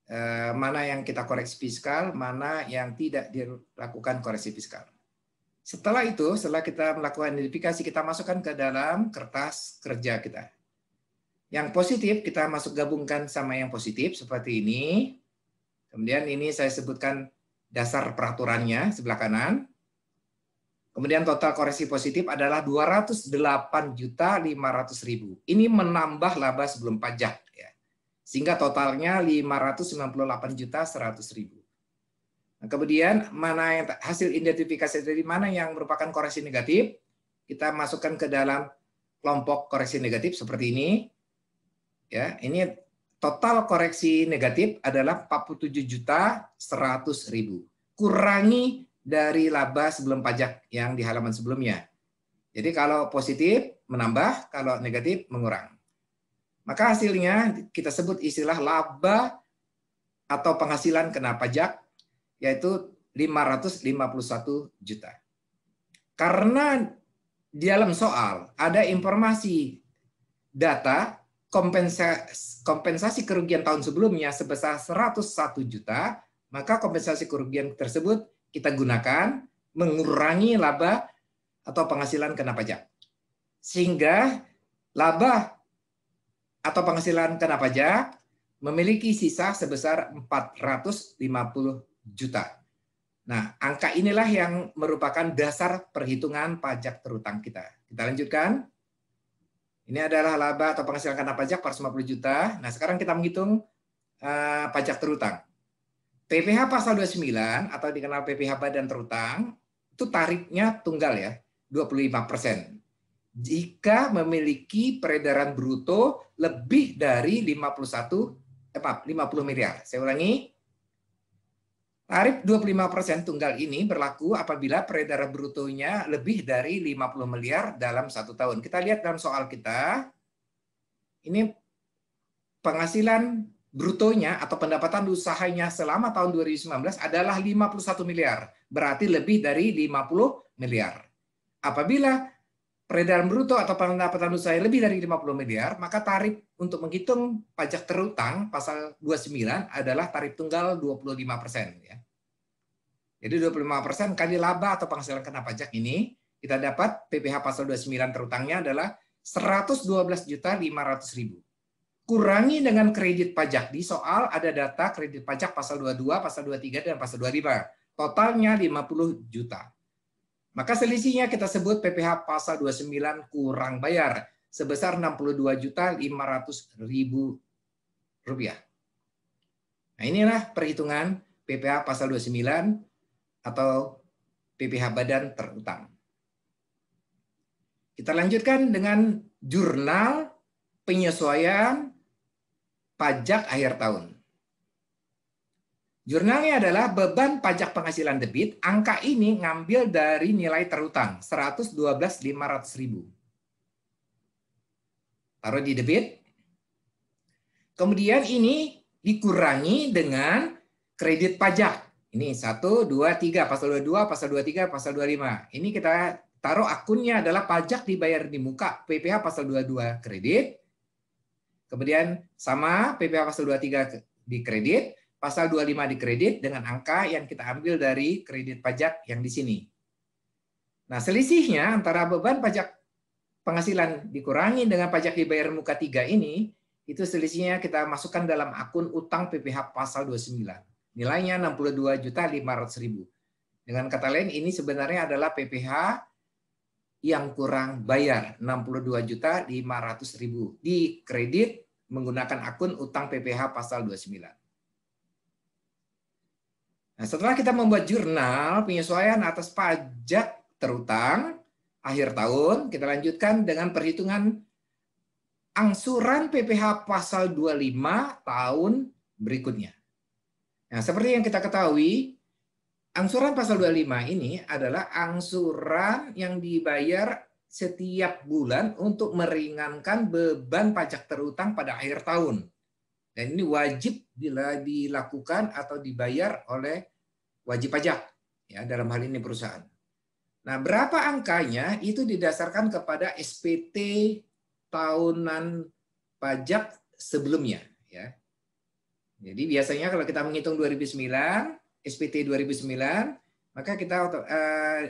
eh, mana yang kita koreksi fiskal, mana yang tidak dilakukan koreksi fiskal. Setelah itu, setelah kita melakukan identifikasi, kita masukkan ke dalam kertas kerja kita. Yang positif kita masuk gabungkan sama yang positif seperti ini. Kemudian ini saya sebutkan dasar peraturannya sebelah kanan. Kemudian total koreksi positif adalah 208.500.000. Ini menambah laba sebelum pajak ya. Sehingga totalnya 598.100.000. Nah, kemudian mana yang hasil identifikasi dari mana yang merupakan koreksi negatif? Kita masukkan ke dalam kelompok koreksi negatif seperti ini. Ya, ini total koreksi negatif adalah 47 juta 100 ribu. Kurangi dari laba sebelum pajak yang di halaman sebelumnya. Jadi kalau positif menambah, kalau negatif mengurang. Maka hasilnya kita sebut istilah laba atau penghasilan kena pajak yaitu 551 juta. Karena di dalam soal ada informasi data kompensasi, kompensasi kerugian tahun sebelumnya sebesar 101 juta, maka kompensasi kerugian tersebut kita gunakan mengurangi laba atau penghasilan kena pajak. Sehingga laba atau penghasilan kena pajak memiliki sisa sebesar 450 juta. Nah, angka inilah yang merupakan dasar perhitungan pajak terutang kita. Kita lanjutkan. Ini adalah laba atau penghasilan karena pajak 450 juta. Nah, sekarang kita menghitung uh, pajak terutang. PPh pasal 29 atau dikenal PPh badan terutang itu tarifnya tunggal ya, 25%. Jika memiliki peredaran bruto lebih dari 51 eh, 50 miliar. Saya ulangi, Tarif 25% tunggal ini berlaku apabila peredaran brutonya lebih dari 50 miliar dalam satu tahun. Kita lihat dalam soal kita, ini penghasilan brutonya atau pendapatan usahanya selama tahun 2019 adalah 51 miliar, berarti lebih dari 50 miliar. Apabila peredaran bruto atau pendapatan usaha lebih dari 50 miliar, maka tarif untuk menghitung pajak terutang pasal 29 adalah tarif tunggal 25 persen. Ya. Jadi 25 persen kali laba atau penghasilan kena pajak ini, kita dapat PPH pasal 29 terutangnya adalah belas juta ratus ribu. Kurangi dengan kredit pajak. Di soal ada data kredit pajak pasal 22, pasal 23, dan pasal 25. Totalnya 50 juta. Maka selisihnya kita sebut PPH pasal 29 kurang bayar sebesar 62.500.000 rupiah. Nah inilah perhitungan PPH pasal 29 atau PPH badan terutang. Kita lanjutkan dengan jurnal penyesuaian pajak akhir tahun. Jurnalnya adalah beban pajak penghasilan debit, angka ini ngambil dari nilai terutang, 112.500.000. Taruh di debit. Kemudian ini dikurangi dengan kredit pajak. Ini 1, 2, 3, pasal 22, pasal 23, pasal 25. Ini kita taruh akunnya adalah pajak dibayar di muka, PPH pasal 22 kredit. Kemudian sama PPH pasal 23 di kredit, pasal 25 di kredit dengan angka yang kita ambil dari kredit pajak yang di sini. Nah, selisihnya antara beban pajak penghasilan dikurangi dengan pajak dibayar muka 3 ini, itu selisihnya kita masukkan dalam akun utang PPH pasal 29. Nilainya 62.500.000. Dengan kata lain, ini sebenarnya adalah PPH yang kurang bayar 62.500.000 di kredit menggunakan akun utang PPH pasal 29. Nah, setelah kita membuat jurnal penyesuaian atas pajak terutang akhir tahun, kita lanjutkan dengan perhitungan angsuran PPh pasal 25 tahun berikutnya. Nah, seperti yang kita ketahui, angsuran pasal 25 ini adalah angsuran yang dibayar setiap bulan untuk meringankan beban pajak terutang pada akhir tahun. Dan ini wajib bila dilakukan atau dibayar oleh wajib pajak ya dalam hal ini perusahaan. Nah, berapa angkanya itu didasarkan kepada SPT tahunan pajak sebelumnya ya. Jadi biasanya kalau kita menghitung 2009, SPT 2009, maka kita uh,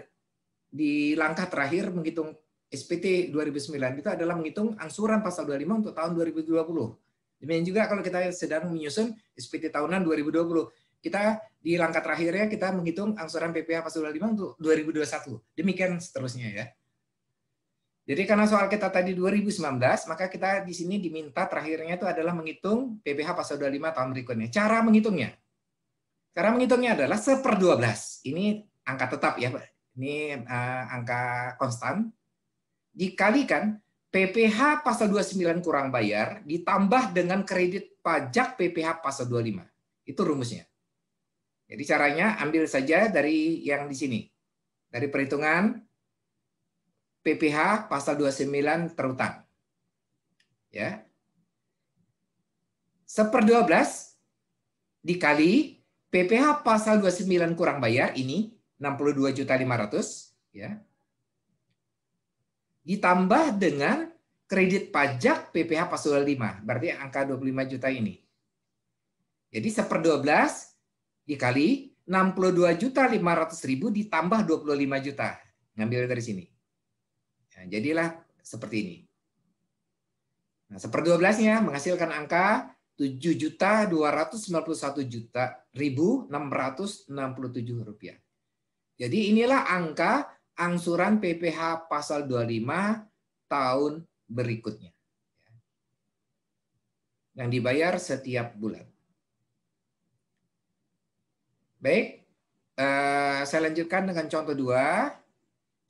di langkah terakhir menghitung SPT 2009 itu adalah menghitung angsuran pasal 25 untuk tahun 2020. Demikian juga kalau kita sedang menyusun SPT tahunan 2020 kita di langkah terakhirnya kita menghitung angsuran PPh Pasal 25 untuk 2021. Demikian seterusnya ya. Jadi karena soal kita tadi 2019, maka kita di sini diminta terakhirnya itu adalah menghitung PPh pasal 25 tahun berikutnya. Cara menghitungnya. Cara menghitungnya adalah seper 12. Ini angka tetap ya, ini uh, angka konstan. Dikalikan PPh pasal 29 kurang bayar ditambah dengan kredit pajak PPh pasal 25. Itu rumusnya. Jadi caranya ambil saja dari yang di sini. Dari perhitungan PPH pasal 29 terutang. Ya. seperdua 12 dikali PPH pasal 29 kurang bayar ini 62.500 ya. Ditambah dengan kredit pajak PPH pasal 5, berarti angka 25 juta ini. Jadi seperdua 12 dikali 62.500.000 ditambah 25 juta. Ngambil dari sini. Nah, jadilah seperti ini. Nah, seperti 12-nya menghasilkan angka 667 rupiah. Jadi inilah angka angsuran PPH pasal 25 tahun berikutnya. Ya. Yang dibayar setiap bulan. Baik, eh, saya lanjutkan dengan contoh dua.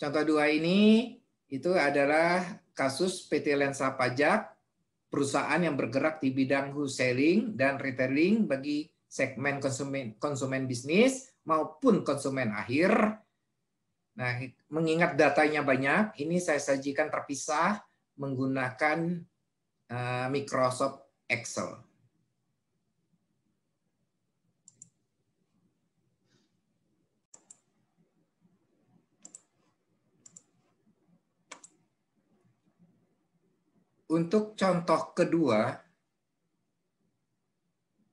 Contoh dua ini itu adalah kasus PT Lensa Pajak, perusahaan yang bergerak di bidang wholesaling dan retailing bagi segmen konsumen, konsumen bisnis maupun konsumen akhir. Nah, mengingat datanya banyak, ini saya sajikan terpisah menggunakan eh, Microsoft Excel. Untuk contoh kedua,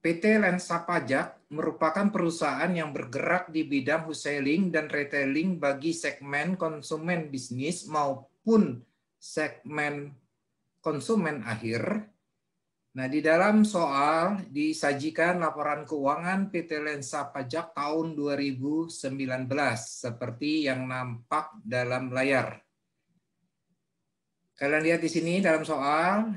PT Lensa Pajak merupakan perusahaan yang bergerak di bidang wholesaling dan retailing bagi segmen konsumen bisnis maupun segmen konsumen akhir. Nah, di dalam soal disajikan laporan keuangan PT Lensa Pajak tahun 2019 seperti yang nampak dalam layar. Kalian lihat di sini dalam soal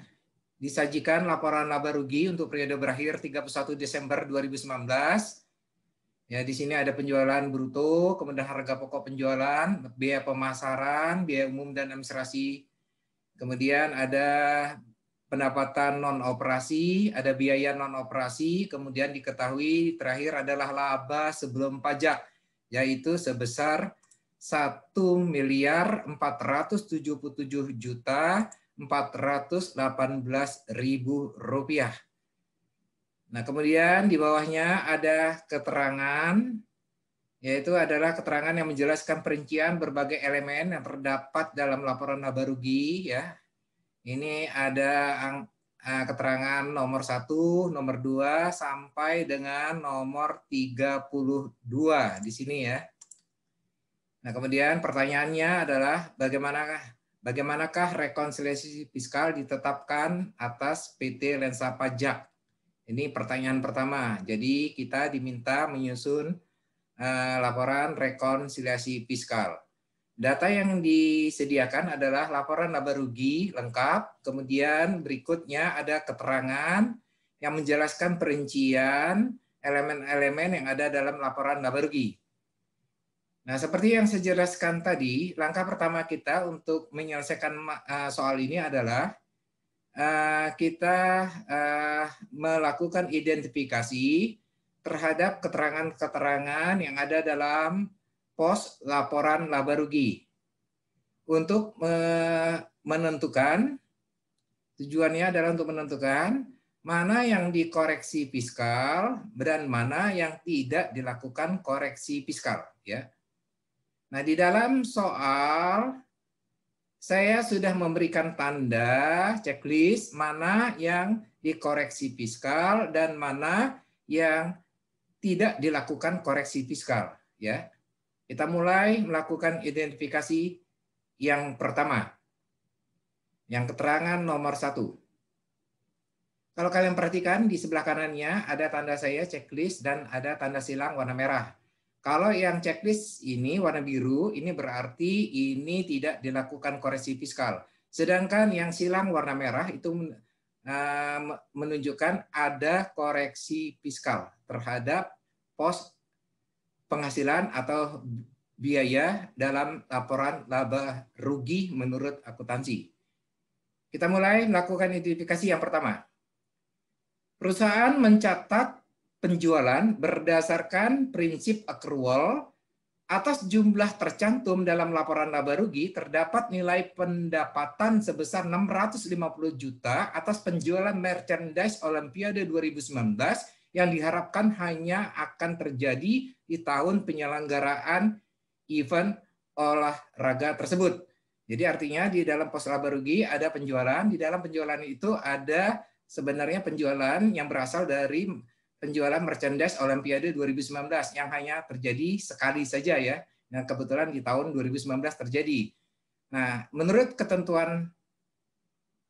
disajikan laporan laba rugi untuk periode berakhir 31 Desember 2019. Ya, di sini ada penjualan bruto, kemudian harga pokok penjualan, biaya pemasaran, biaya umum dan administrasi. Kemudian ada pendapatan non operasi, ada biaya non operasi, kemudian diketahui terakhir adalah laba sebelum pajak yaitu sebesar 1 miliar 477 juta 418 ribu rupiah. Nah, kemudian di bawahnya ada keterangan, yaitu adalah keterangan yang menjelaskan perincian berbagai elemen yang terdapat dalam laporan laba rugi. Ya. Ini ada eh, keterangan nomor 1, nomor 2, sampai dengan nomor 32 di sini ya. Nah, kemudian pertanyaannya adalah bagaimanakah bagaimanakah rekonsiliasi fiskal ditetapkan atas PT Lensa Pajak? Ini pertanyaan pertama. Jadi kita diminta menyusun uh, laporan rekonsiliasi fiskal. Data yang disediakan adalah laporan laba rugi lengkap, kemudian berikutnya ada keterangan yang menjelaskan perincian elemen-elemen yang ada dalam laporan laba rugi. Nah, seperti yang saya jelaskan tadi, langkah pertama kita untuk menyelesaikan eh, soal ini adalah eh, kita eh, melakukan identifikasi terhadap keterangan-keterangan yang ada dalam pos laporan laba rugi untuk menentukan tujuannya adalah untuk menentukan mana yang dikoreksi fiskal dan mana yang tidak dilakukan koreksi fiskal ya Nah, di dalam soal saya sudah memberikan tanda checklist mana yang dikoreksi fiskal dan mana yang tidak dilakukan koreksi fiskal, ya. Kita mulai melakukan identifikasi yang pertama. Yang keterangan nomor satu. Kalau kalian perhatikan di sebelah kanannya ada tanda saya checklist dan ada tanda silang warna merah. Kalau yang checklist ini warna biru, ini berarti ini tidak dilakukan koreksi fiskal. Sedangkan yang silang warna merah itu eh, menunjukkan ada koreksi fiskal terhadap pos penghasilan atau biaya dalam laporan laba rugi menurut akuntansi. Kita mulai melakukan identifikasi yang pertama. Perusahaan mencatat penjualan berdasarkan prinsip accrual atas jumlah tercantum dalam laporan laba rugi terdapat nilai pendapatan sebesar 650 juta atas penjualan merchandise Olimpiade 2019 yang diharapkan hanya akan terjadi di tahun penyelenggaraan event olahraga tersebut. Jadi artinya di dalam pos laba rugi ada penjualan, di dalam penjualan itu ada sebenarnya penjualan yang berasal dari penjualan merchandise Olimpiade 2019 yang hanya terjadi sekali saja ya. Nah, kebetulan di tahun 2019 terjadi. Nah, menurut ketentuan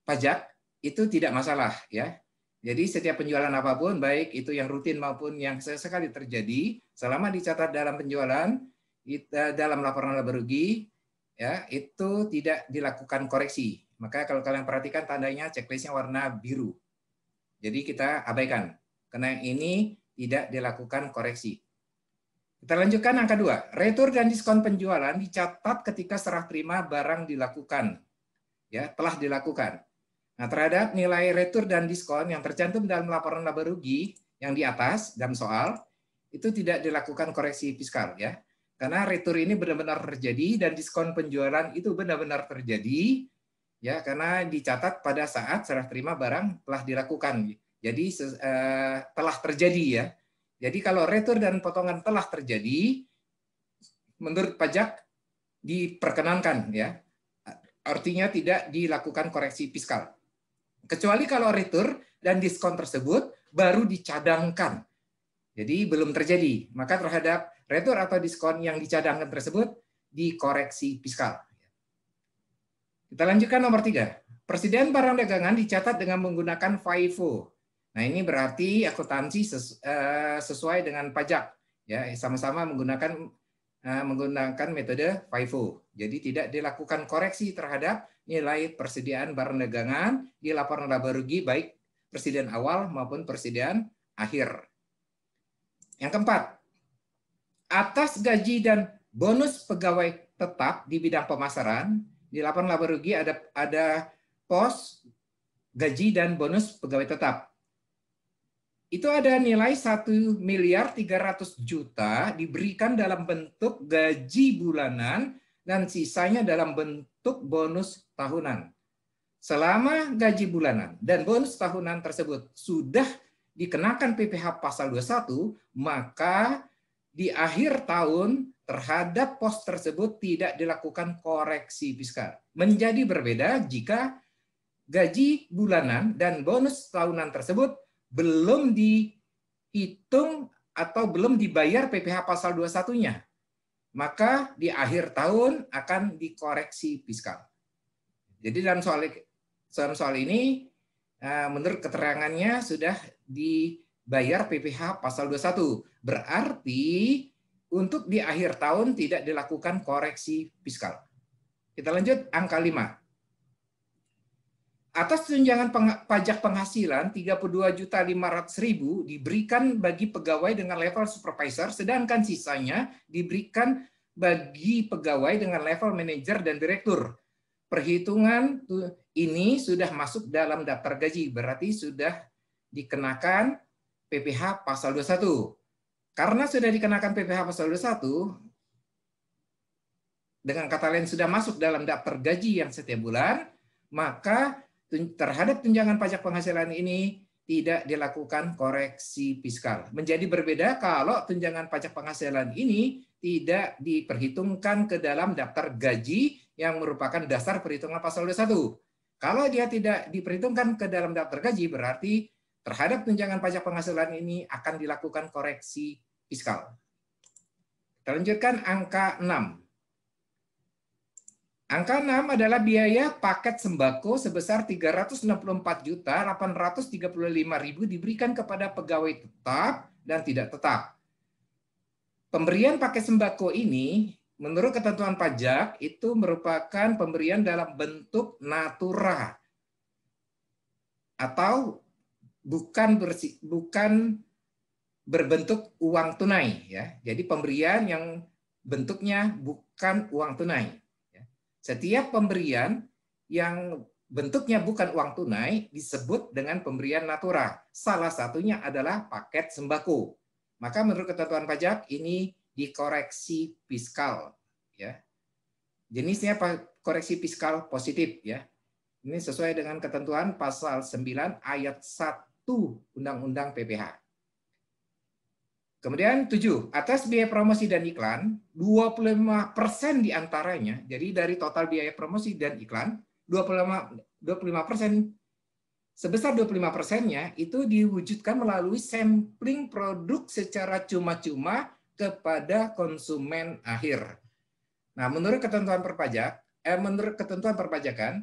pajak itu tidak masalah ya. Jadi setiap penjualan apapun baik itu yang rutin maupun yang sesekali terjadi selama dicatat dalam penjualan eh, dalam laporan laba rugi ya itu tidak dilakukan koreksi. Maka kalau kalian perhatikan tandanya checklistnya warna biru. Jadi kita abaikan. Karena yang ini tidak dilakukan koreksi. Kita lanjutkan angka dua. Retur dan diskon penjualan dicatat ketika serah terima barang dilakukan. Ya, telah dilakukan. Nah, terhadap nilai retur dan diskon yang tercantum dalam laporan laba rugi yang di atas dalam soal itu tidak dilakukan koreksi fiskal ya. Karena retur ini benar-benar terjadi dan diskon penjualan itu benar-benar terjadi ya karena dicatat pada saat serah terima barang telah dilakukan jadi eh, telah terjadi ya. Jadi kalau retur dan potongan telah terjadi, menurut pajak diperkenankan ya. Artinya tidak dilakukan koreksi fiskal. Kecuali kalau retur dan diskon tersebut baru dicadangkan. Jadi belum terjadi. Maka terhadap retur atau diskon yang dicadangkan tersebut dikoreksi fiskal. Kita lanjutkan nomor tiga. Presiden barang dagangan dicatat dengan menggunakan FIFO Nah ini berarti akuntansi eh, sesuai dengan pajak ya sama-sama menggunakan eh, menggunakan metode FIFO. Jadi tidak dilakukan koreksi terhadap nilai persediaan barang dagangan di laporan laba rugi baik persediaan awal maupun persediaan akhir. Yang keempat, atas gaji dan bonus pegawai tetap di bidang pemasaran di laporan laba rugi ada ada pos gaji dan bonus pegawai tetap itu ada nilai 1 miliar 300 juta diberikan dalam bentuk gaji bulanan dan sisanya dalam bentuk bonus tahunan. Selama gaji bulanan dan bonus tahunan tersebut sudah dikenakan PPh pasal 21, maka di akhir tahun terhadap pos tersebut tidak dilakukan koreksi fiskal. Menjadi berbeda jika gaji bulanan dan bonus tahunan tersebut belum dihitung atau belum dibayar PPh pasal 21-nya. Maka di akhir tahun akan dikoreksi fiskal. Jadi dalam soal dalam soal ini eh, menurut keterangannya sudah dibayar PPh pasal 21. Berarti untuk di akhir tahun tidak dilakukan koreksi fiskal. Kita lanjut angka 5. Atas tunjangan peng pajak penghasilan 32.500.000 diberikan bagi pegawai dengan level supervisor, sedangkan sisanya diberikan bagi pegawai dengan level manajer dan direktur. Perhitungan ini sudah masuk dalam daftar gaji, berarti sudah dikenakan PPh pasal 21. Karena sudah dikenakan PPh pasal 21, dengan kata lain sudah masuk dalam daftar gaji yang setiap bulan, maka terhadap tunjangan pajak penghasilan ini tidak dilakukan koreksi fiskal. Menjadi berbeda kalau tunjangan pajak penghasilan ini tidak diperhitungkan ke dalam daftar gaji yang merupakan dasar perhitungan pasal 21. Kalau dia tidak diperhitungkan ke dalam daftar gaji berarti terhadap tunjangan pajak penghasilan ini akan dilakukan koreksi fiskal. Kita lanjutkan angka 6. Angka 6 adalah biaya paket sembako sebesar juta ribu diberikan kepada pegawai tetap dan tidak tetap. Pemberian paket sembako ini menurut ketentuan pajak itu merupakan pemberian dalam bentuk natura atau bukan bersi, bukan berbentuk uang tunai ya. Jadi pemberian yang bentuknya bukan uang tunai. Setiap pemberian yang bentuknya bukan uang tunai disebut dengan pemberian natural. Salah satunya adalah paket sembako. Maka menurut ketentuan pajak ini dikoreksi fiskal ya. Jenisnya koreksi fiskal positif ya. Ini sesuai dengan ketentuan pasal 9 ayat 1 Undang-Undang PPH. Kemudian tujuh, atas biaya promosi dan iklan, 25% diantaranya, jadi dari total biaya promosi dan iklan, 25, persen sebesar 25 persennya itu diwujudkan melalui sampling produk secara cuma-cuma kepada konsumen akhir. Nah, menurut ketentuan perpajak, eh, menurut ketentuan perpajakan,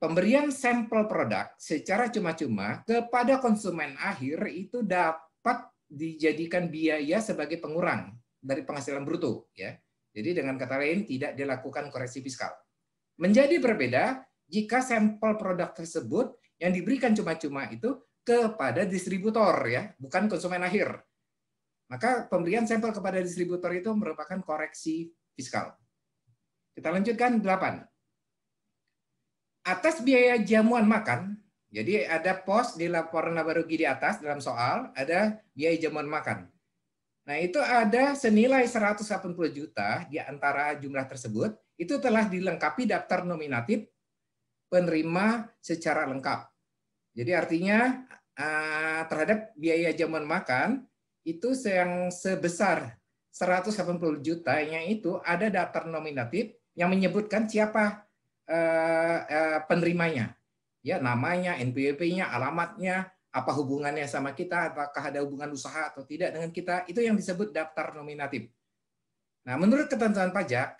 pemberian sampel produk secara cuma-cuma kepada konsumen akhir itu dapat dijadikan biaya sebagai pengurang dari penghasilan bruto ya. Jadi dengan kata lain tidak dilakukan koreksi fiskal. Menjadi berbeda jika sampel produk tersebut yang diberikan cuma-cuma itu kepada distributor ya, bukan konsumen akhir. Maka pemberian sampel kepada distributor itu merupakan koreksi fiskal. Kita lanjutkan 8. Atas biaya jamuan makan jadi ada pos di laporan laba rugi di atas dalam soal, ada biaya jamuan makan. Nah itu ada senilai 180 juta di antara jumlah tersebut, itu telah dilengkapi daftar nominatif penerima secara lengkap. Jadi artinya eh, terhadap biaya jamuan makan, itu yang sebesar 180 juta yang itu ada daftar nominatif yang menyebutkan siapa eh, eh, penerimanya ya namanya, NPWP-nya, alamatnya, apa hubungannya sama kita, apakah ada hubungan usaha atau tidak dengan kita, itu yang disebut daftar nominatif. Nah, menurut ketentuan pajak,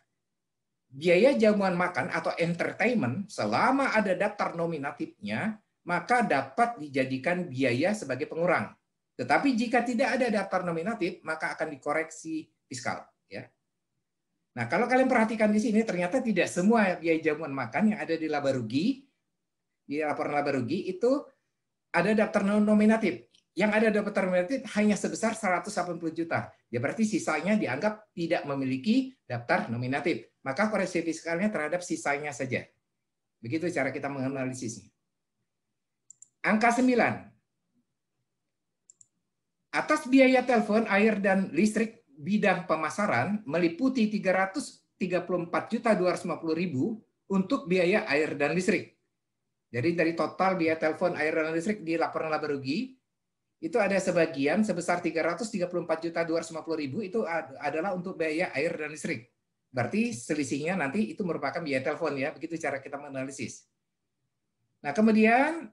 biaya jamuan makan atau entertainment selama ada daftar nominatifnya, maka dapat dijadikan biaya sebagai pengurang. Tetapi jika tidak ada daftar nominatif, maka akan dikoreksi fiskal. Ya. Nah, kalau kalian perhatikan di sini, ternyata tidak semua biaya jamuan makan yang ada di laba rugi di laporan laba rugi itu ada daftar nominatif. Yang ada daftar nominatif hanya sebesar 180 juta. Ya berarti sisanya dianggap tidak memiliki daftar nominatif. Maka koreksi fiskalnya terhadap sisanya saja. Begitu cara kita menganalisisnya. Angka 9. Atas biaya telepon, air, dan listrik bidang pemasaran meliputi 334.250.000 untuk biaya air dan listrik jadi dari total biaya telepon air dan listrik di laporan laba rugi itu ada sebagian sebesar 334 juta 334.250.000 itu adalah untuk biaya air dan listrik. Berarti selisihnya nanti itu merupakan biaya telepon ya, begitu cara kita menganalisis. Nah, kemudian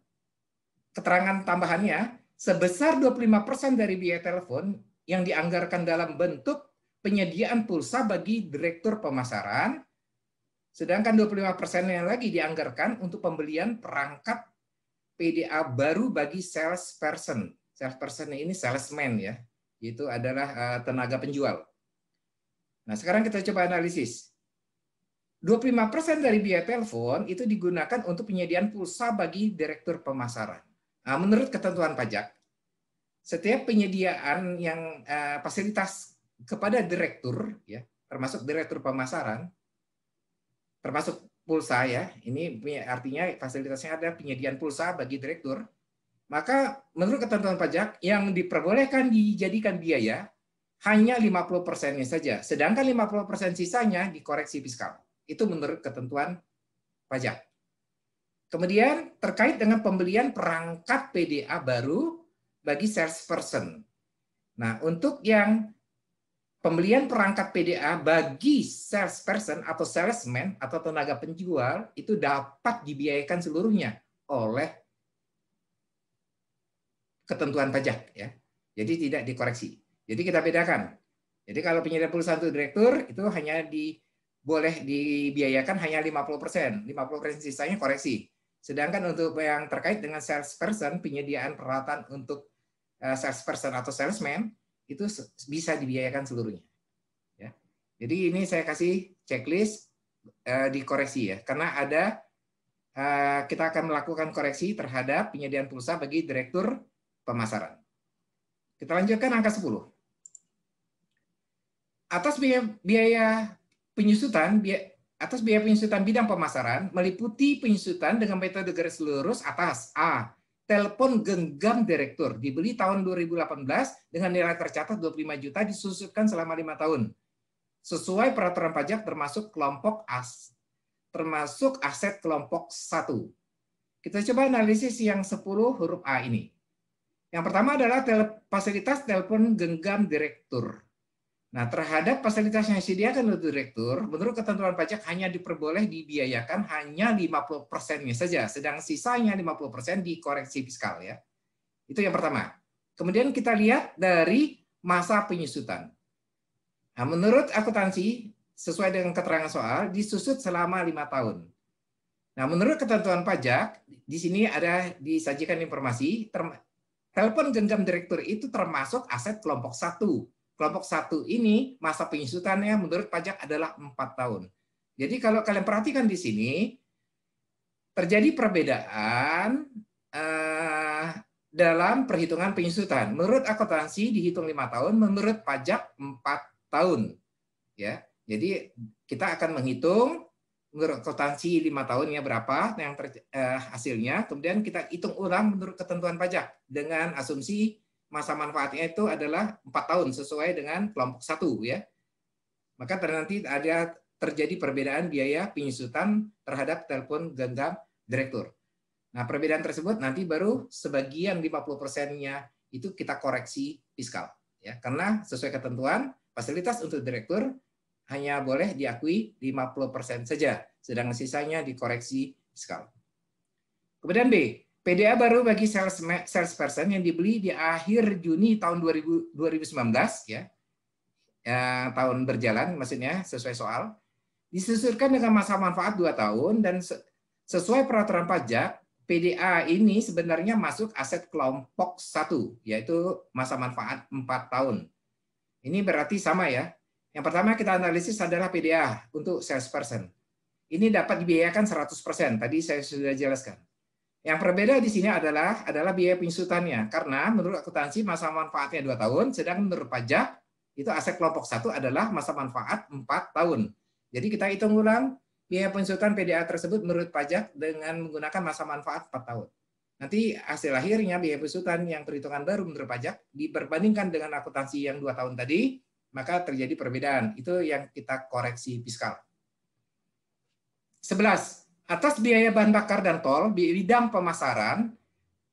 keterangan tambahannya sebesar 25% dari biaya telepon yang dianggarkan dalam bentuk penyediaan pulsa bagi direktur pemasaran, Sedangkan 25 yang lagi dianggarkan untuk pembelian perangkat PDA baru bagi sales person. Sales person ini salesman ya, itu adalah eh, tenaga penjual. Nah, sekarang kita coba analisis. 25% persen dari biaya telepon itu digunakan untuk penyediaan pulsa bagi direktur pemasaran. Nah, menurut ketentuan pajak, setiap penyediaan yang uh, fasilitas kepada direktur ya, termasuk direktur pemasaran termasuk pulsa ya. Ini artinya fasilitasnya ada penyediaan pulsa bagi direktur. Maka menurut ketentuan pajak yang diperbolehkan dijadikan biaya hanya 50 persennya saja. Sedangkan 50 persen sisanya dikoreksi fiskal. Itu menurut ketentuan pajak. Kemudian terkait dengan pembelian perangkat PDA baru bagi salesperson. Nah, untuk yang pembelian perangkat PDA bagi salesperson atau salesman atau tenaga penjual itu dapat dibiayakan seluruhnya oleh ketentuan pajak ya. Jadi tidak dikoreksi. Jadi kita bedakan. Jadi kalau penyedia perusahaan itu direktur itu hanya di boleh dibiayakan hanya 50%, 50% sisanya koreksi. Sedangkan untuk yang terkait dengan salesperson, penyediaan peralatan untuk eh, salesperson atau salesman itu bisa dibiayakan seluruhnya. Ya. Jadi ini saya kasih checklist uh, dikoreksi ya, karena ada uh, kita akan melakukan koreksi terhadap penyediaan pulsa bagi direktur pemasaran. Kita lanjutkan angka 10. Atas biaya, biaya penyusutan, biaya, atas biaya penyusutan bidang pemasaran meliputi penyusutan dengan metode garis lurus atas A telepon genggam direktur dibeli tahun 2018 dengan nilai tercatat 25 juta disusutkan selama lima tahun sesuai peraturan pajak termasuk kelompok as termasuk aset kelompok satu. Kita coba analisis yang 10 huruf A ini. Yang pertama adalah tele, fasilitas telepon genggam direktur. Nah, terhadap fasilitas yang disediakan oleh direktur, menurut ketentuan pajak hanya diperboleh dibiayakan hanya 50%-nya saja, sedang sisanya 50% dikoreksi fiskal ya. Itu yang pertama. Kemudian kita lihat dari masa penyusutan. Nah, menurut akuntansi, sesuai dengan keterangan soal, disusut selama lima tahun. Nah, menurut ketentuan pajak, di sini ada disajikan informasi, telepon genggam direktur itu termasuk aset kelompok satu kelompok satu ini masa penyusutannya menurut pajak adalah empat tahun. Jadi kalau kalian perhatikan di sini terjadi perbedaan eh, dalam perhitungan penyusutan. Menurut akuntansi dihitung lima tahun, menurut pajak empat tahun. Ya, jadi kita akan menghitung menurut akuntansi lima tahunnya berapa yang ter, eh, hasilnya, kemudian kita hitung ulang menurut ketentuan pajak dengan asumsi masa manfaatnya itu adalah empat tahun sesuai dengan kelompok satu ya. Maka nanti ada terjadi perbedaan biaya penyusutan terhadap telepon genggam direktur. Nah, perbedaan tersebut nanti baru sebagian 50 persennya itu kita koreksi fiskal ya. Karena sesuai ketentuan fasilitas untuk direktur hanya boleh diakui 50% saja, sedangkan sisanya dikoreksi fiskal. Kemudian B, PDA baru bagi sales salesperson yang dibeli di akhir Juni tahun 2000, 2019 ya. ya tahun berjalan maksudnya sesuai soal disusurkan dengan masa manfaat 2 tahun dan sesuai peraturan pajak PDA ini sebenarnya masuk aset kelompok satu, yaitu masa manfaat 4 tahun. Ini berarti sama ya. Yang pertama kita analisis adalah PDA untuk salesperson. Ini dapat dibiayakan 100%, tadi saya sudah jelaskan. Yang berbeda di sini adalah adalah biaya penyusutannya. karena menurut akuntansi masa manfaatnya 2 tahun, sedangkan menurut pajak itu aset kelompok satu adalah masa manfaat 4 tahun. Jadi kita hitung ulang biaya penyusutan PDA tersebut menurut pajak dengan menggunakan masa manfaat 4 tahun. Nanti hasil akhirnya biaya penyusutan yang perhitungan baru menurut pajak diperbandingkan dengan akuntansi yang 2 tahun tadi, maka terjadi perbedaan. Itu yang kita koreksi fiskal. 11 Atas biaya bahan bakar dan tol di bidang pemasaran,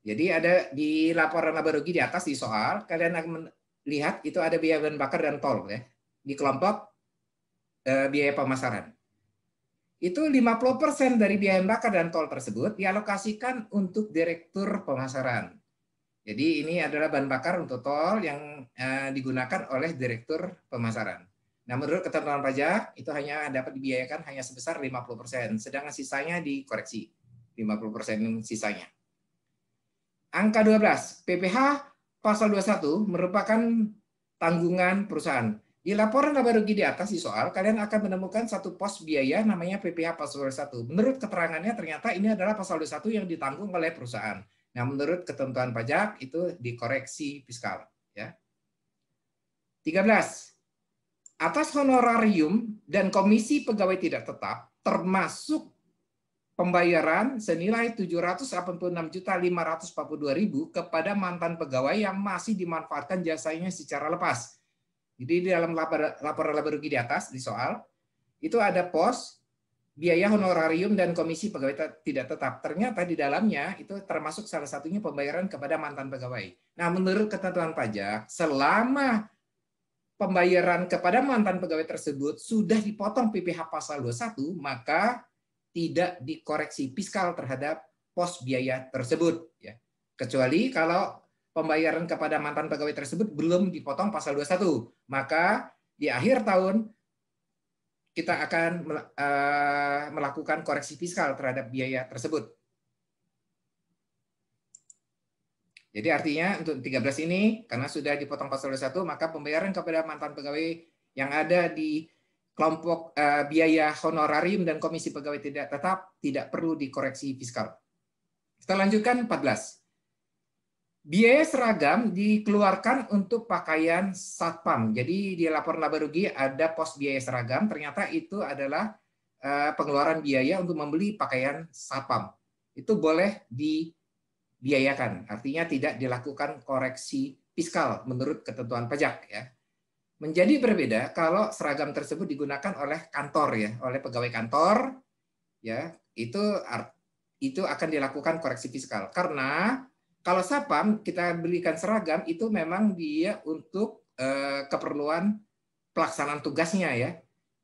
jadi ada di laporan laba rugi di atas di soal, kalian akan melihat itu ada biaya bahan bakar dan tol ya di kelompok eh, biaya pemasaran. Itu 50% dari biaya bahan bakar dan tol tersebut dialokasikan untuk direktur pemasaran. Jadi ini adalah bahan bakar untuk tol yang eh, digunakan oleh direktur pemasaran. Nah, menurut ketentuan pajak itu hanya dapat dibiayakan hanya sebesar 50%, sedangkan sisanya dikoreksi 50% sisanya. Angka 12, PPh pasal 21 merupakan tanggungan perusahaan. Di laporan laba rugi di atas di soal, kalian akan menemukan satu pos biaya namanya PPh pasal 21. Menurut keterangannya ternyata ini adalah pasal 21 yang ditanggung oleh perusahaan. Nah, menurut ketentuan pajak itu dikoreksi fiskal, ya. 13 atas honorarium dan komisi pegawai tidak tetap termasuk pembayaran senilai 786.542.000 kepada mantan pegawai yang masih dimanfaatkan jasanya secara lepas. Jadi di dalam laporan laba rugi di atas di soal itu ada pos biaya honorarium dan komisi pegawai tidak tetap. Ternyata di dalamnya itu termasuk salah satunya pembayaran kepada mantan pegawai. Nah, menurut ketentuan pajak, selama pembayaran kepada mantan pegawai tersebut sudah dipotong PPh pasal 21, maka tidak dikoreksi fiskal terhadap pos biaya tersebut ya. Kecuali kalau pembayaran kepada mantan pegawai tersebut belum dipotong pasal 21, maka di akhir tahun kita akan eh, melakukan koreksi fiskal terhadap biaya tersebut. Jadi artinya untuk 13 ini karena sudah dipotong pasal 21 maka pembayaran kepada mantan pegawai yang ada di kelompok uh, biaya honorarium dan komisi pegawai tidak tetap tidak perlu dikoreksi fiskal. Kita lanjutkan 14. Biaya seragam dikeluarkan untuk pakaian satpam. Jadi di laporan laba rugi ada pos biaya seragam, ternyata itu adalah eh, pengeluaran biaya untuk membeli pakaian satpam. Itu boleh di dibiayakan, artinya tidak dilakukan koreksi fiskal menurut ketentuan pajak ya. Menjadi berbeda kalau seragam tersebut digunakan oleh kantor ya, oleh pegawai kantor ya, itu itu akan dilakukan koreksi fiskal. Karena kalau sapam kita belikan seragam itu memang dia untuk eh, keperluan pelaksanaan tugasnya ya.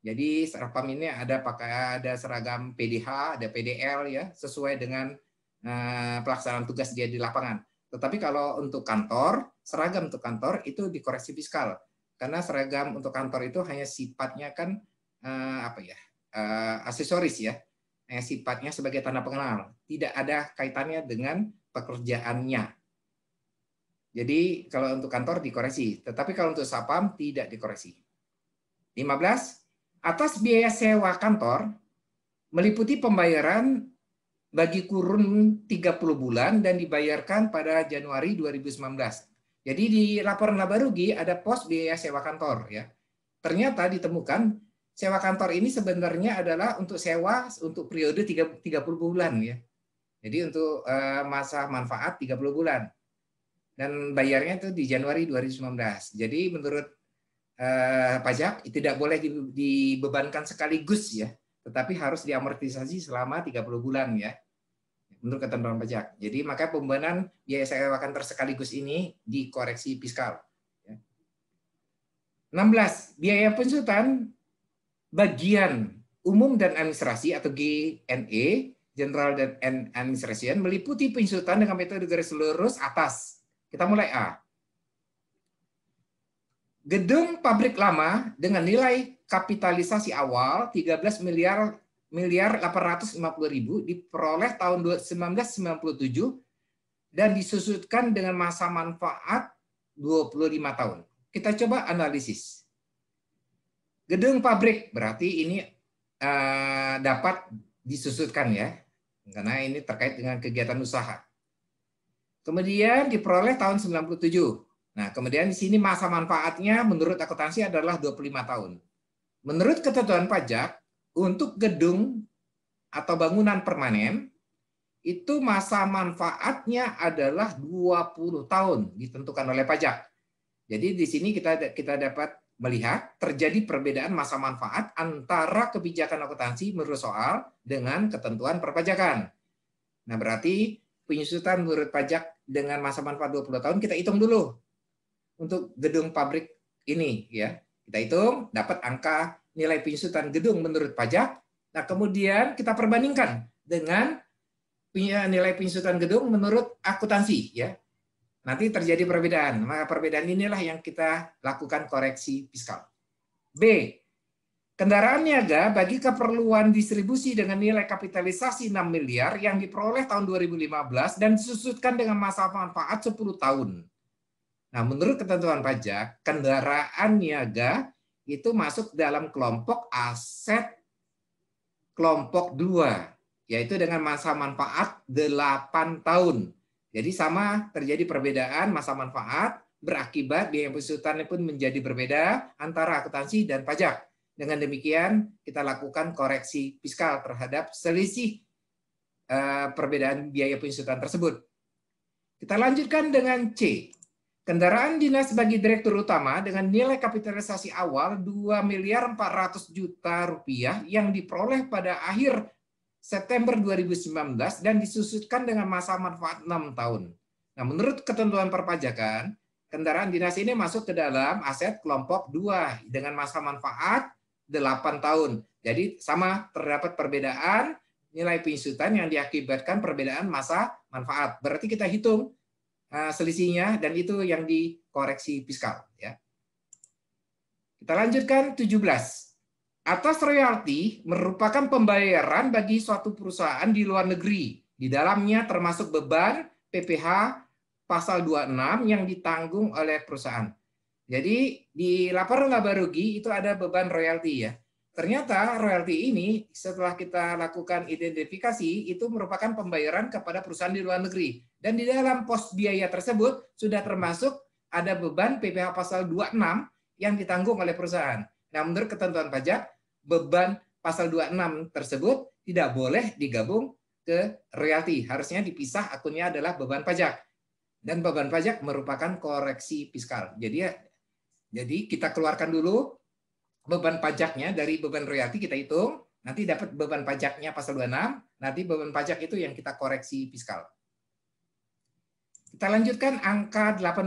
Jadi seragam ini ada pakai ada seragam PDH, ada PDL ya, sesuai dengan Eh, pelaksanaan tugas dia di lapangan. Tetapi kalau untuk kantor, seragam untuk kantor itu dikoreksi fiskal. Karena seragam untuk kantor itu hanya sifatnya kan eh, apa ya? Eh, aksesoris ya. hanya sifatnya sebagai tanda pengenal, tidak ada kaitannya dengan pekerjaannya. Jadi kalau untuk kantor dikoreksi, tetapi kalau untuk sapam tidak dikoreksi. 15 atas biaya sewa kantor meliputi pembayaran bagi kurun 30 bulan dan dibayarkan pada Januari 2019. Jadi di laporan laba rugi ada pos biaya sewa kantor ya. Ternyata ditemukan sewa kantor ini sebenarnya adalah untuk sewa untuk periode 30 bulan ya. Jadi untuk eh, masa manfaat 30 bulan. Dan bayarnya itu di Januari 2019. Jadi menurut eh, pajak tidak boleh dibebankan sekaligus ya, tetapi harus diamortisasi selama 30 bulan ya menurut ketentuan pajak. Jadi maka pembebanan biaya sewa kantor sekaligus ini dikoreksi fiskal. 16. Ya. Biaya penyusutan bagian umum dan administrasi atau GNE, General dan Administration, meliputi penyusutan dengan metode garis lurus atas. Kita mulai A. Gedung pabrik lama dengan nilai kapitalisasi awal 13 miliar miliar 850 ribu diperoleh tahun 1997 dan disusutkan dengan masa manfaat 25 tahun. Kita coba analisis. Gedung pabrik berarti ini uh, dapat disusutkan ya, karena ini terkait dengan kegiatan usaha. Kemudian diperoleh tahun 97. Nah, kemudian di sini masa manfaatnya menurut akuntansi adalah 25 tahun. Menurut ketentuan pajak, untuk gedung atau bangunan permanen itu masa manfaatnya adalah 20 tahun ditentukan oleh pajak. Jadi di sini kita kita dapat melihat terjadi perbedaan masa manfaat antara kebijakan akuntansi menurut soal dengan ketentuan perpajakan. Nah, berarti penyusutan menurut pajak dengan masa manfaat 20 tahun kita hitung dulu untuk gedung pabrik ini ya. Kita hitung dapat angka nilai penyusutan gedung menurut pajak. Nah, kemudian kita perbandingkan dengan eh, nilai penyusutan gedung menurut akuntansi ya. Nanti terjadi perbedaan. Maka perbedaan inilah yang kita lakukan koreksi fiskal. B. Kendaraan niaga bagi keperluan distribusi dengan nilai kapitalisasi 6 miliar yang diperoleh tahun 2015 dan disusutkan dengan masa manfaat 10 tahun. Nah, menurut ketentuan pajak, kendaraan niaga itu masuk dalam kelompok aset kelompok 2, yaitu dengan masa manfaat 8 tahun. Jadi sama terjadi perbedaan masa manfaat berakibat biaya pesutan pun menjadi berbeda antara akuntansi dan pajak. Dengan demikian kita lakukan koreksi fiskal terhadap selisih eh, perbedaan biaya pengusutan tersebut. Kita lanjutkan dengan C. Kendaraan dinas bagi direktur utama dengan nilai kapitalisasi awal 2 miliar 400 juta rupiah yang diperoleh pada akhir September 2019 dan disusutkan dengan masa manfaat 6 tahun. Nah, menurut ketentuan perpajakan, kendaraan dinas ini masuk ke dalam aset kelompok 2 dengan masa manfaat 8 tahun. Jadi sama terdapat perbedaan nilai penyusutan yang diakibatkan perbedaan masa manfaat. Berarti kita hitung Eh, selisihnya dan itu yang dikoreksi fiskal ya. Kita lanjutkan 17. Atas royalti merupakan pembayaran bagi suatu perusahaan di luar negeri. Di dalamnya termasuk beban PPh pasal 26 yang ditanggung oleh perusahaan. Jadi di laporan laba rugi itu ada beban royalti ya. Ternyata royalti ini setelah kita lakukan identifikasi itu merupakan pembayaran kepada perusahaan di luar negeri dan di dalam pos biaya tersebut sudah termasuk ada beban PPh pasal 26 yang ditanggung oleh perusahaan. Nah, menurut ketentuan pajak, beban pasal 26 tersebut tidak boleh digabung ke realty. Harusnya dipisah akunnya adalah beban pajak. Dan beban pajak merupakan koreksi fiskal. Jadi ya, jadi kita keluarkan dulu beban pajaknya dari beban realty kita hitung, nanti dapat beban pajaknya pasal 26, nanti beban pajak itu yang kita koreksi fiskal. Kita lanjutkan angka 18.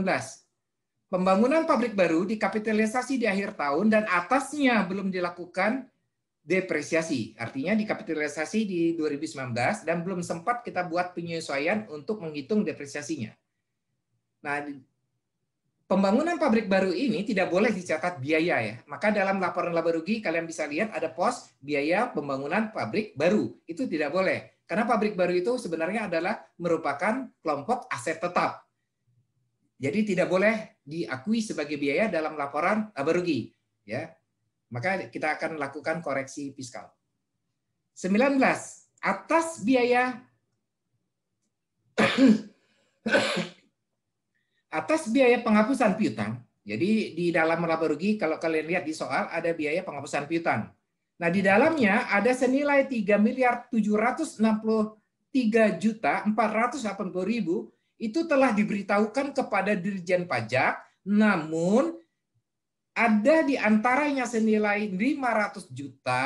Pembangunan pabrik baru dikapitalisasi di akhir tahun dan atasnya belum dilakukan depresiasi. Artinya dikapitalisasi di 2019 dan belum sempat kita buat penyesuaian untuk menghitung depresiasinya. Nah, pembangunan pabrik baru ini tidak boleh dicatat biaya ya. Maka dalam laporan laba rugi kalian bisa lihat ada pos biaya pembangunan pabrik baru. Itu tidak boleh. Karena pabrik baru itu sebenarnya adalah merupakan kelompok aset tetap. Jadi tidak boleh diakui sebagai biaya dalam laporan laba eh, rugi, ya. Maka kita akan lakukan koreksi fiskal. 19. Atas biaya atas biaya penghapusan piutang. Jadi di dalam laba rugi kalau kalian lihat di soal ada biaya penghapusan piutang. Nah, di dalamnya ada senilai 3 miliar 763 juta 480 ribu itu telah diberitahukan kepada Dirjen Pajak, namun ada di antaranya senilai 500 juta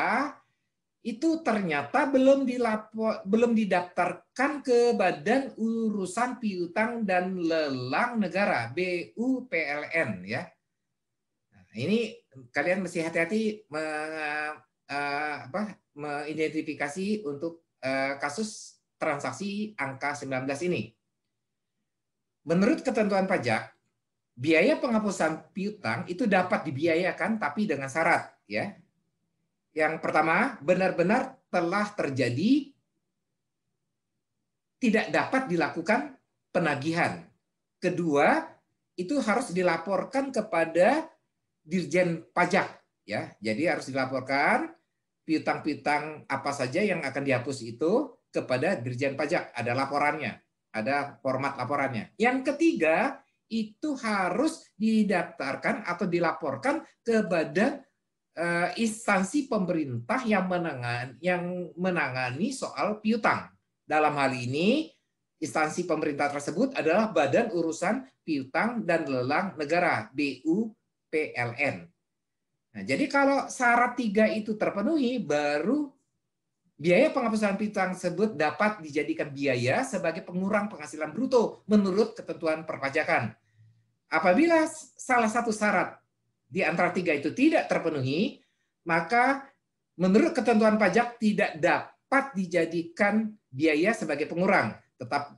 itu ternyata belum dilapor, belum didaftarkan ke Badan Urusan Piutang dan Lelang Negara BUPLN ya. Nah, ini kalian mesti hati-hati uh, apa, mengidentifikasi untuk uh, kasus transaksi angka 19 ini. Menurut ketentuan pajak, biaya penghapusan piutang itu dapat dibiayakan tapi dengan syarat ya. Yang pertama, benar-benar telah terjadi tidak dapat dilakukan penagihan. Kedua, itu harus dilaporkan kepada Dirjen Pajak ya. Jadi harus dilaporkan piutang-piutang apa saja yang akan dihapus itu kepada Dirjen Pajak. Ada laporannya, ada format laporannya. Yang ketiga, itu harus didaftarkan atau dilaporkan kepada eh, instansi pemerintah yang menangani, yang menangani soal piutang. Dalam hal ini, instansi pemerintah tersebut adalah Badan Urusan Piutang dan Lelang Negara, BUPLN. Nah, jadi kalau syarat tiga itu terpenuhi, baru biaya penghapusan piutang tersebut dapat dijadikan biaya sebagai pengurang penghasilan bruto menurut ketentuan perpajakan. Apabila salah satu syarat di antara tiga itu tidak terpenuhi, maka menurut ketentuan pajak tidak dapat dijadikan biaya sebagai pengurang, tetap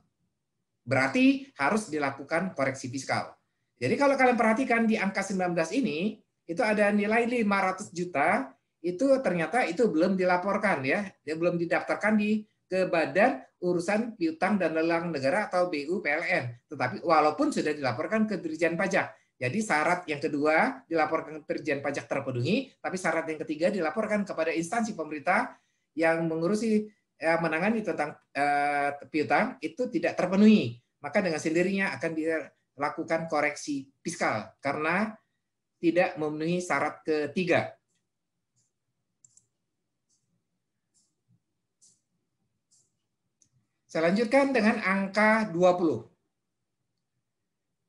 berarti harus dilakukan koreksi fiskal. Jadi kalau kalian perhatikan di angka 19 ini, itu ada nilai 500 juta itu ternyata itu belum dilaporkan ya, dia belum didaftarkan di ke Badan Urusan Piutang dan Lelang Negara atau BUPLN. Tetapi walaupun sudah dilaporkan ke Dirjen Pajak. Jadi syarat yang kedua dilaporkan ke Dirjen Pajak terpenuhi, tapi syarat yang ketiga dilaporkan kepada instansi pemerintah yang mengurusi eh, menangani tentang eh, piutang itu tidak terpenuhi. Maka dengan sendirinya akan dilakukan koreksi fiskal karena tidak memenuhi syarat ketiga. Saya lanjutkan dengan angka 20.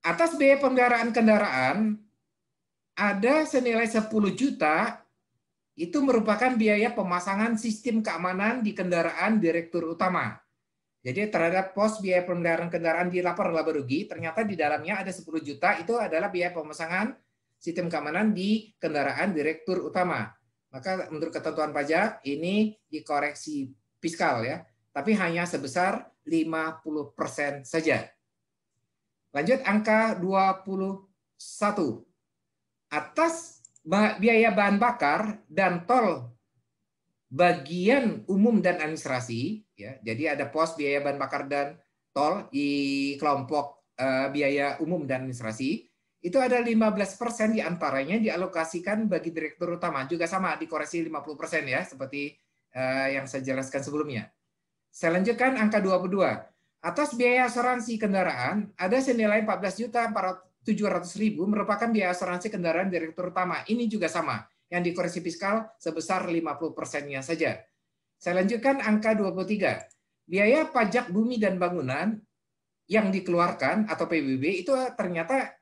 Atas biaya pemeliharaan kendaraan ada senilai 10 juta itu merupakan biaya pemasangan sistem keamanan di kendaraan direktur utama. Jadi terhadap pos biaya pemeliharaan kendaraan di laporan laba rugi, ternyata di dalamnya ada 10 juta itu adalah biaya pemasangan sistem keamanan di kendaraan direktur utama. Maka menurut ketentuan pajak ini dikoreksi fiskal ya, tapi hanya sebesar 50% saja. Lanjut angka 21. Atas biaya bahan bakar dan tol bagian umum dan administrasi ya. Jadi ada pos biaya bahan bakar dan tol di kelompok eh, biaya umum dan administrasi itu ada 15% diantaranya dialokasikan bagi direktur utama. Juga sama, dikoreksi 50% ya, seperti eh, yang saya jelaskan sebelumnya. Saya lanjutkan angka 22. Atas biaya asuransi kendaraan, ada senilai 14 juta 700 ribu merupakan biaya asuransi kendaraan direktur utama. Ini juga sama, yang dikoreksi fiskal sebesar 50%-nya saja. Saya lanjutkan angka 23. Biaya pajak bumi dan bangunan yang dikeluarkan atau PBB itu ternyata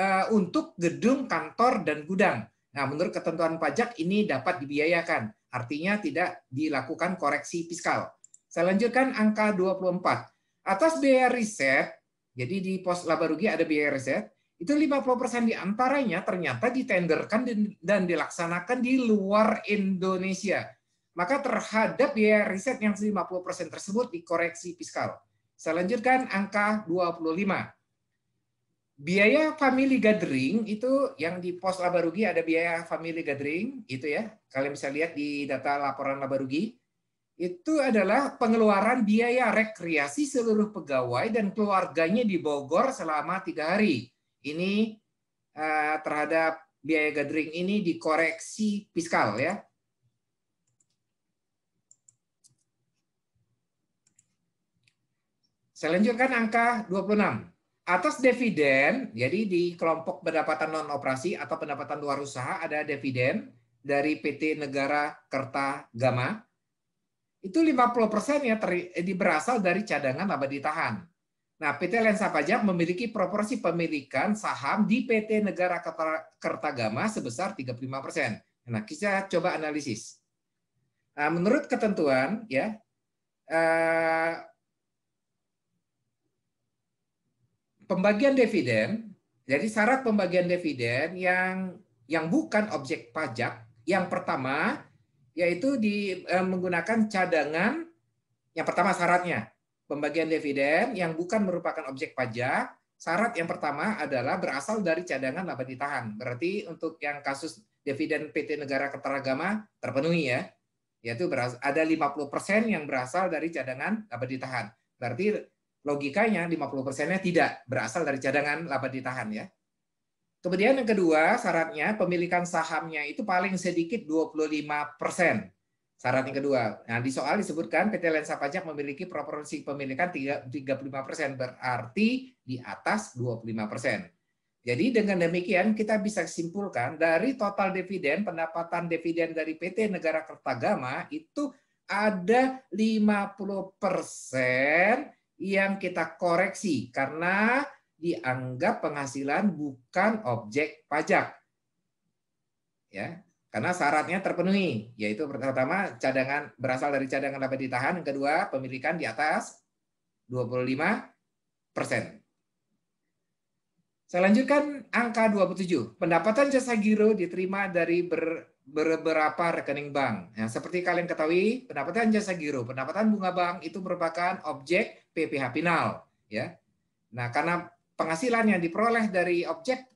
Eh, untuk gedung, kantor, dan gudang. Nah, menurut ketentuan pajak ini dapat dibiayakan, artinya tidak dilakukan koreksi fiskal. Saya lanjutkan angka 24. Atas biaya riset, jadi di pos laba rugi ada biaya riset, itu 50% di antaranya ternyata ditenderkan dan dilaksanakan di luar Indonesia. Maka terhadap biaya riset yang 50% tersebut dikoreksi fiskal. Saya lanjutkan angka 25 biaya family gathering itu yang di pos laba rugi ada biaya family gathering itu ya kalian bisa lihat di data laporan laba rugi itu adalah pengeluaran biaya rekreasi seluruh pegawai dan keluarganya di Bogor selama tiga hari ini eh, terhadap biaya gathering ini dikoreksi fiskal ya saya lanjutkan angka 26 atas dividen, jadi di kelompok pendapatan non operasi atau pendapatan luar usaha ada dividen dari PT Negara Kerta Gama. Itu 50% ya eh, di berasal dari cadangan laba ditahan. Nah, PT Lensa Pajak memiliki proporsi pemilikan saham di PT Negara Kerta Gama sebesar 35%. Nah, kita coba analisis. Nah, menurut ketentuan ya eh, pembagian dividen, jadi syarat pembagian dividen yang yang bukan objek pajak yang pertama yaitu di eh, menggunakan cadangan yang pertama syaratnya pembagian dividen yang bukan merupakan objek pajak syarat yang pertama adalah berasal dari cadangan laba ditahan. Berarti untuk yang kasus dividen PT Negara Keteragama terpenuhi ya. Yaitu beras, ada 50% yang berasal dari cadangan laba ditahan. Berarti logikanya 50 persennya tidak berasal dari cadangan laba ditahan ya. Kemudian yang kedua, syaratnya pemilikan sahamnya itu paling sedikit 25%. Syarat yang kedua. Nah, di soal disebutkan PT Lensa Pajak memiliki proporsi pemilikan 35%, berarti di atas 25%. Jadi dengan demikian kita bisa simpulkan dari total dividen, pendapatan dividen dari PT Negara Kertagama itu ada 50 persen yang kita koreksi karena dianggap penghasilan bukan objek pajak. Ya, karena syaratnya terpenuhi, yaitu pertama cadangan berasal dari cadangan dapat ditahan, yang kedua pemilikan di atas 25 persen. Saya lanjutkan angka 27. Pendapatan jasa giro diterima dari ber, beberapa rekening bank. Nah, seperti kalian ketahui, pendapatan jasa giro, pendapatan bunga bank itu merupakan objek PPH final, ya. Nah, karena penghasilan yang diperoleh dari objek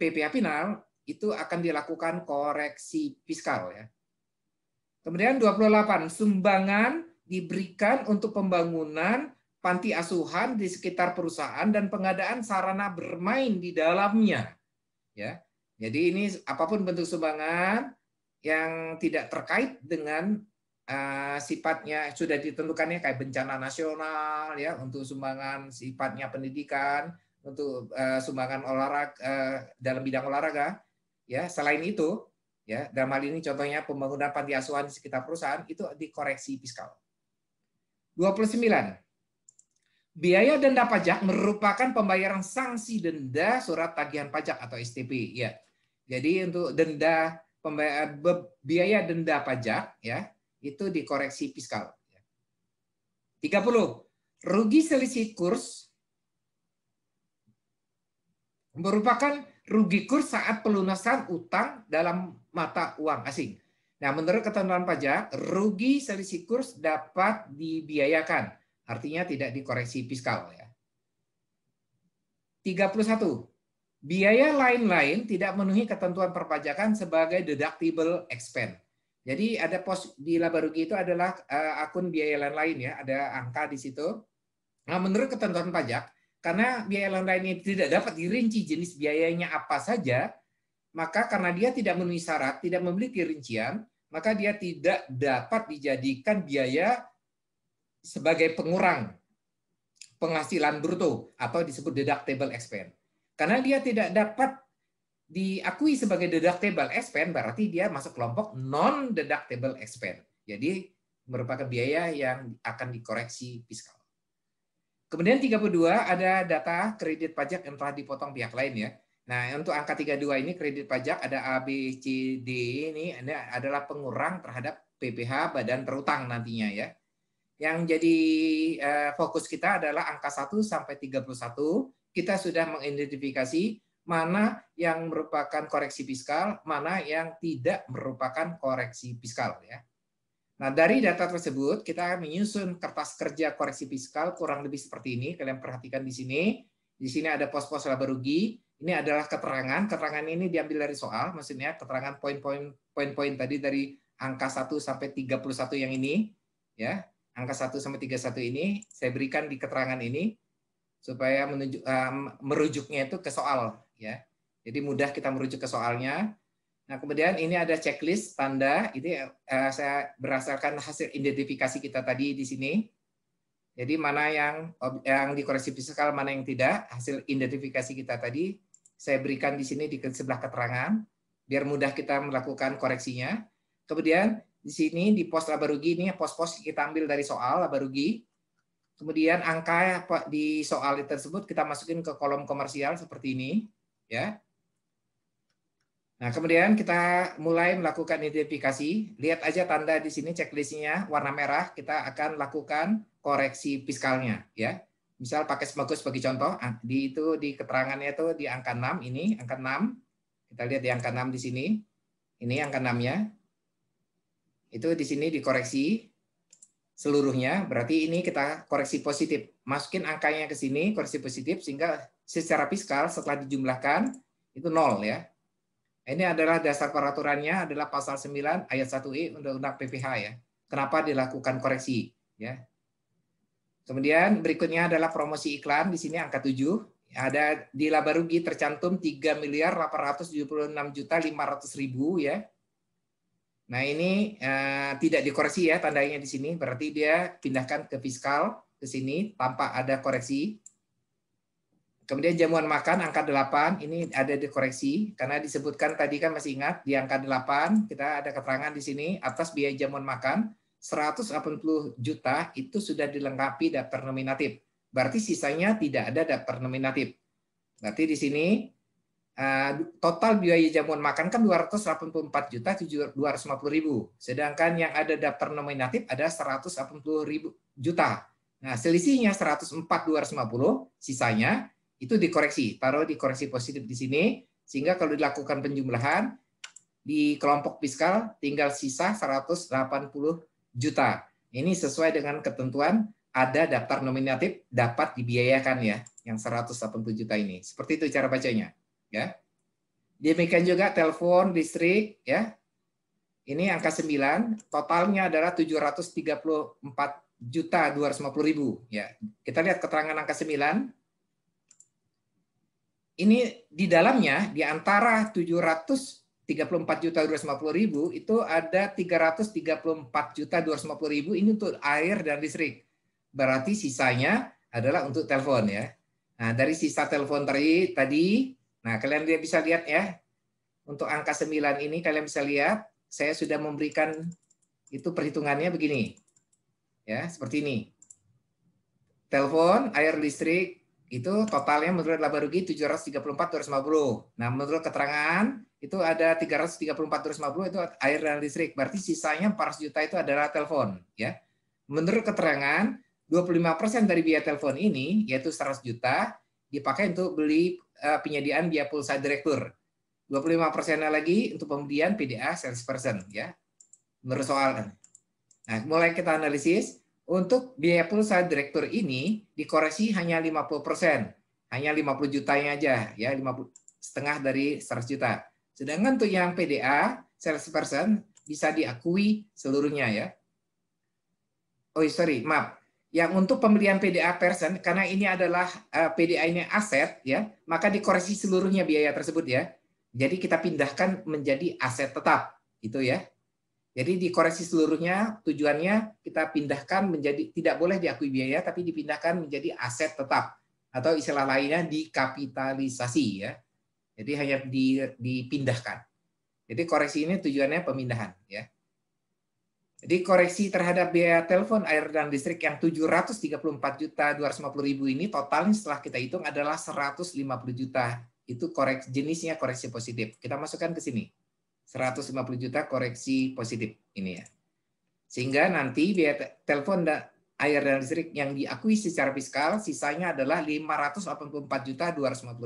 PPH final itu akan dilakukan koreksi fiskal ya. Kemudian 28 sumbangan diberikan untuk pembangunan panti asuhan di sekitar perusahaan dan pengadaan sarana bermain di dalamnya. Ya. Jadi ini apapun bentuk sumbangan yang tidak terkait dengan uh, sifatnya sudah ditentukannya kayak bencana nasional ya untuk sumbangan sifatnya pendidikan untuk uh, sumbangan olahraga uh, dalam bidang olahraga ya selain itu ya dalam hal ini contohnya pembangunan panti asuhan di sekitar perusahaan itu dikoreksi fiskal 29 biaya denda pajak merupakan pembayaran sanksi denda surat tagihan pajak atau STP ya jadi untuk denda Eh, biaya denda pajak ya itu dikoreksi fiskal. 30. Rugi selisih kurs merupakan rugi kurs saat pelunasan utang dalam mata uang asing. Nah, menurut ketentuan pajak, rugi selisih kurs dapat dibiayakan. Artinya tidak dikoreksi fiskal ya. 31 biaya lain-lain tidak memenuhi ketentuan perpajakan sebagai deductible expense. Jadi ada pos di laba rugi itu adalah eh, akun biaya lain-lain ya, ada angka di situ. Nah, menurut ketentuan pajak, karena biaya lain-lain ini tidak dapat dirinci jenis biayanya apa saja, maka karena dia tidak memenuhi syarat, tidak memiliki rincian, maka dia tidak dapat dijadikan biaya sebagai pengurang penghasilan bruto atau disebut deductible expense. Karena dia tidak dapat diakui sebagai deductible expense, berarti dia masuk kelompok non-deductible expense. Jadi merupakan biaya yang akan dikoreksi fiskal. Kemudian 32 ada data kredit pajak yang telah dipotong pihak lain ya. Nah, untuk angka 32 ini kredit pajak ada A, B, C, D ini adalah pengurang terhadap PPH badan terutang nantinya ya. Yang jadi eh, fokus kita adalah angka 1 sampai 31 kita sudah mengidentifikasi mana yang merupakan koreksi fiskal, mana yang tidak merupakan koreksi fiskal ya. Nah, dari data tersebut kita akan menyusun kertas kerja koreksi fiskal kurang lebih seperti ini. Kalian perhatikan di sini. Di sini ada pos-pos laba rugi. Ini adalah keterangan. Keterangan ini diambil dari soal, maksudnya keterangan poin-poin poin-poin tadi dari angka 1 sampai 31 yang ini ya. Angka 1 sampai 31 ini saya berikan di keterangan ini supaya menuju, uh, merujuknya itu ke soal ya. Jadi mudah kita merujuk ke soalnya. Nah, kemudian ini ada checklist tanda ini uh, saya berdasarkan hasil identifikasi kita tadi di sini. Jadi mana yang yang dikoreksi fiskal, mana yang tidak, hasil identifikasi kita tadi saya berikan di sini di sebelah keterangan biar mudah kita melakukan koreksinya. Kemudian di sini di pos laba rugi ini pos-pos kita ambil dari soal laba rugi. Kemudian angka di soal tersebut kita masukin ke kolom komersial seperti ini, ya. Nah, kemudian kita mulai melakukan identifikasi. Lihat aja tanda di sini checklistnya warna merah. Kita akan lakukan koreksi fiskalnya, ya. Misal pakai semagus sebagai contoh, ah, di itu di keterangannya itu di angka 6 ini, angka 6. Kita lihat di angka 6 di sini. Ini angka 6 ya Itu di sini dikoreksi seluruhnya, berarti ini kita koreksi positif. Masukin angkanya ke sini, koreksi positif, sehingga secara fiskal setelah dijumlahkan, itu nol ya. Ini adalah dasar peraturannya adalah pasal 9 ayat 1i Undang-Undang PPH ya. Kenapa dilakukan koreksi ya. Kemudian berikutnya adalah promosi iklan di sini angka 7 ada di laba rugi tercantum 3 miliar 876 juta 500 ribu ya Nah ini uh, tidak dikoreksi ya tandanya di sini, berarti dia pindahkan ke fiskal ke sini tanpa ada koreksi. Kemudian jamuan makan angka 8, ini ada dikoreksi karena disebutkan tadi kan masih ingat di angka 8 kita ada keterangan di sini atas biaya jamuan makan 180 juta itu sudah dilengkapi daftar nominatif. Berarti sisanya tidak ada daftar nominatif. Berarti di sini Eh, total biaya jamuan makan kan 284 juta 250 ribu. Sedangkan yang ada daftar nominatif ada 180 ribu juta. Nah, selisihnya 104 250, sisanya itu dikoreksi. Taruh dikoreksi positif di sini sehingga kalau dilakukan penjumlahan di kelompok fiskal tinggal sisa 180 juta. Ini sesuai dengan ketentuan ada daftar nominatif dapat dibiayakan ya yang 180 juta ini. Seperti itu cara bacanya ya. Demikian juga telepon, listrik ya. Ini angka 9, totalnya adalah 734 juta 250.000 ya. Kita lihat keterangan angka 9. Ini di dalamnya di antara 734 juta 250.000 itu ada 334 juta 250.000 ini untuk air dan listrik. Berarti sisanya adalah untuk telepon ya. Nah, dari sisa telepon tadi Nah, kalian bisa lihat ya, untuk angka 9 ini kalian bisa lihat, saya sudah memberikan itu perhitungannya begini. Ya, seperti ini. Telepon, air listrik, itu totalnya menurut laba rugi 734.250. Nah, menurut keterangan itu ada 334.250 itu air dan listrik. Berarti sisanya 400 juta itu adalah telepon, ya. Menurut keterangan 25% dari biaya telepon ini yaitu 100 juta dipakai untuk beli Eh, penyediaan biaya pulsa direktur. 25 persennya lagi untuk pembelian PDA sales person ya. Menurut soal. Kan. Nah, mulai kita analisis untuk biaya pulsa direktur ini dikoreksi hanya 50 persen, hanya 50 jutanya aja ya, 50 setengah dari 100 juta. Sedangkan untuk yang PDA sales person bisa diakui seluruhnya ya. Oh sorry, maaf yang untuk pembelian PDA person karena ini adalah uh, eh, PDA ini aset ya, maka dikoreksi seluruhnya biaya tersebut ya. Jadi kita pindahkan menjadi aset tetap itu ya. Jadi dikoreksi seluruhnya tujuannya kita pindahkan menjadi tidak boleh diakui biaya tapi dipindahkan menjadi aset tetap atau istilah lainnya dikapitalisasi ya. Jadi hanya dipindahkan. Jadi koreksi ini tujuannya pemindahan ya. Dikoreksi terhadap biaya telepon, air, dan listrik yang juta 734 ribu ini totalnya setelah kita hitung adalah 150 juta. Itu korek, jenisnya koreksi positif. Kita masukkan ke sini. 150 juta koreksi positif ini ya. Sehingga nanti biaya telepon dan air dan listrik yang diakui secara fiskal sisanya adalah juta 584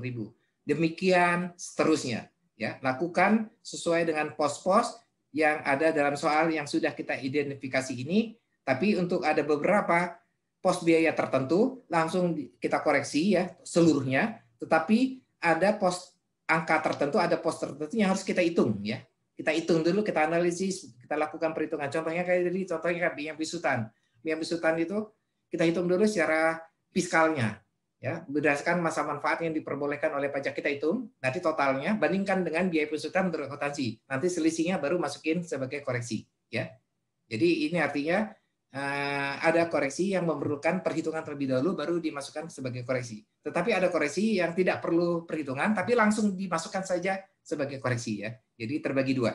ribu Demikian seterusnya ya. Lakukan sesuai dengan pos-pos yang ada dalam soal yang sudah kita identifikasi ini, tapi untuk ada beberapa pos biaya tertentu langsung kita koreksi ya seluruhnya, tetapi ada pos angka tertentu, ada pos tertentu yang harus kita hitung ya. Kita hitung dulu, kita analisis, kita lakukan perhitungan. Contohnya kayak tadi, contohnya kayak biaya bisutan. Biaya bisutan itu kita hitung dulu secara fiskalnya ya berdasarkan masa manfaat yang diperbolehkan oleh pajak kita itu nanti totalnya bandingkan dengan biaya perusahaan untuk akuntansi nanti selisihnya baru masukin sebagai koreksi ya jadi ini artinya eh, ada koreksi yang memerlukan perhitungan terlebih dahulu baru dimasukkan sebagai koreksi tetapi ada koreksi yang tidak perlu perhitungan tapi langsung dimasukkan saja sebagai koreksi ya jadi terbagi dua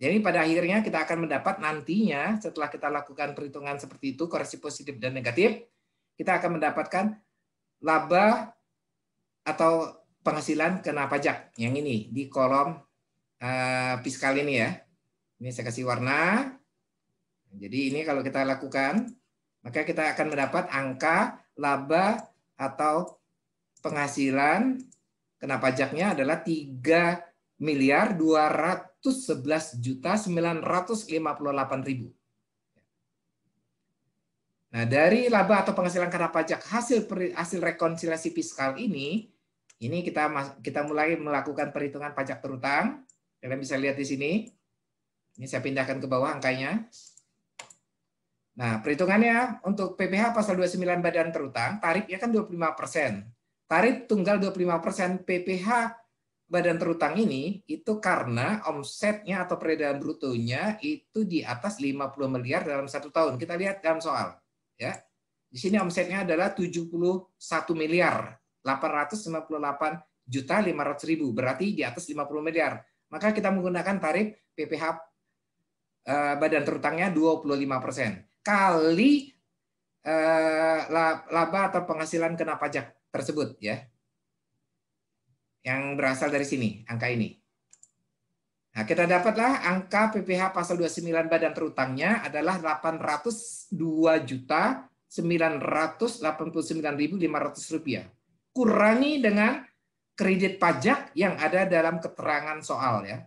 jadi pada akhirnya kita akan mendapat nantinya setelah kita lakukan perhitungan seperti itu koreksi positif dan negatif kita akan mendapatkan laba atau penghasilan kena pajak yang ini di kolom uh, fiskal ini ya. Ini saya kasih warna. Jadi ini kalau kita lakukan, maka kita akan mendapat angka laba atau penghasilan kena pajaknya adalah 3 miliar 211 juta 958 ribu. Nah, dari laba atau penghasilan karena pajak hasil hasil rekonsiliasi fiskal ini, ini kita kita mulai melakukan perhitungan pajak terutang. Kalian bisa lihat di sini. Ini saya pindahkan ke bawah angkanya. Nah, perhitungannya untuk PPh pasal 29 badan terutang, tarifnya kan 25%. Tarif tunggal 25% PPh badan terutang ini itu karena omsetnya atau peredaran brutonya itu di atas 50 miliar dalam satu tahun. Kita lihat dalam soal ya. Di sini omsetnya adalah 71 miliar 858 juta 500 ribu, berarti di atas 50 miliar. Maka kita menggunakan tarif PPH eh, badan terutangnya 25 persen kali eh, laba atau penghasilan kena pajak tersebut ya, yang berasal dari sini angka ini. Nah, kita dapatlah angka PPH pasal 29 badan terutangnya adalah 802 juta 989.500 rupiah. Kurangi dengan kredit pajak yang ada dalam keterangan soal ya.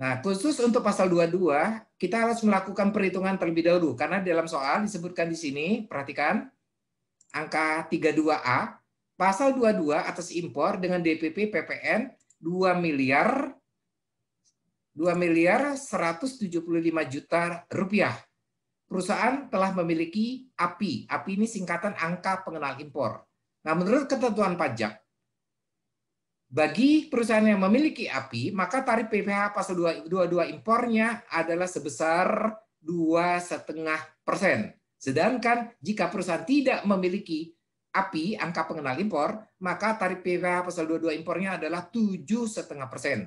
Nah, khusus untuk pasal 22, kita harus melakukan perhitungan terlebih dahulu karena dalam soal disebutkan di sini, perhatikan angka 32A, pasal 22 atas impor dengan DPP PPN 2 miliar 2 miliar 175 juta rupiah. Perusahaan telah memiliki API. API ini singkatan angka pengenal impor. Nah, menurut ketentuan pajak, bagi perusahaan yang memiliki API, maka tarif PPh pasal 22 impornya adalah sebesar dua setengah persen. Sedangkan jika perusahaan tidak memiliki API, angka pengenal impor, maka tarif PPh pasal 22 impornya adalah tujuh setengah persen.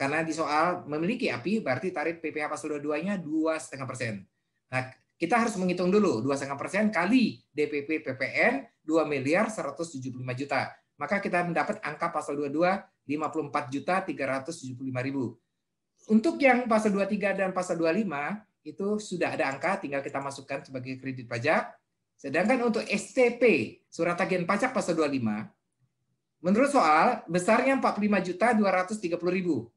Karena di soal memiliki API berarti tarif PPh pasal 22-nya 2,5%. Nah, kita harus menghitung dulu 2,5% kali DPP PPN 2 miliar 175 juta. Maka kita mendapat angka pasal 22 54 juta 375 ribu. Untuk yang pasal 23 dan pasal 25 itu sudah ada angka tinggal kita masukkan sebagai kredit pajak. Sedangkan untuk STP, surat tagihan pajak pasal 25, menurut soal besarnya 45 juta 230 ribu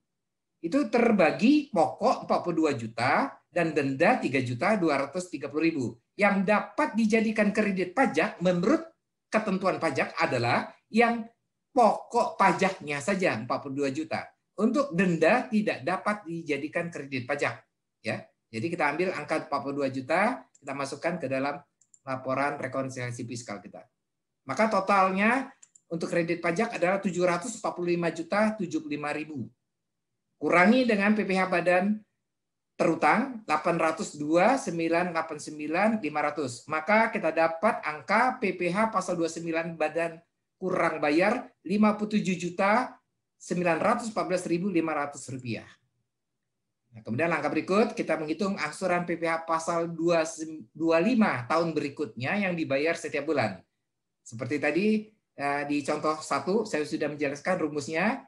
itu terbagi pokok 42 juta dan denda 3 juta 230 ribu. Yang dapat dijadikan kredit pajak menurut ketentuan pajak adalah yang pokok pajaknya saja 42 juta. Untuk denda tidak dapat dijadikan kredit pajak. Ya, jadi kita ambil angka 42 juta, kita masukkan ke dalam laporan rekonsiliasi fiskal kita. Maka totalnya untuk kredit pajak adalah 745 juta 75 ribu Kurangi dengan PPH badan terutang 802.989.500. Maka kita dapat angka PPH pasal 29 badan kurang bayar 57 juta 914.500 rupiah. Nah, kemudian langkah berikut kita menghitung angsuran PPH pasal 25 tahun berikutnya yang dibayar setiap bulan. Seperti tadi eh, di contoh satu saya sudah menjelaskan rumusnya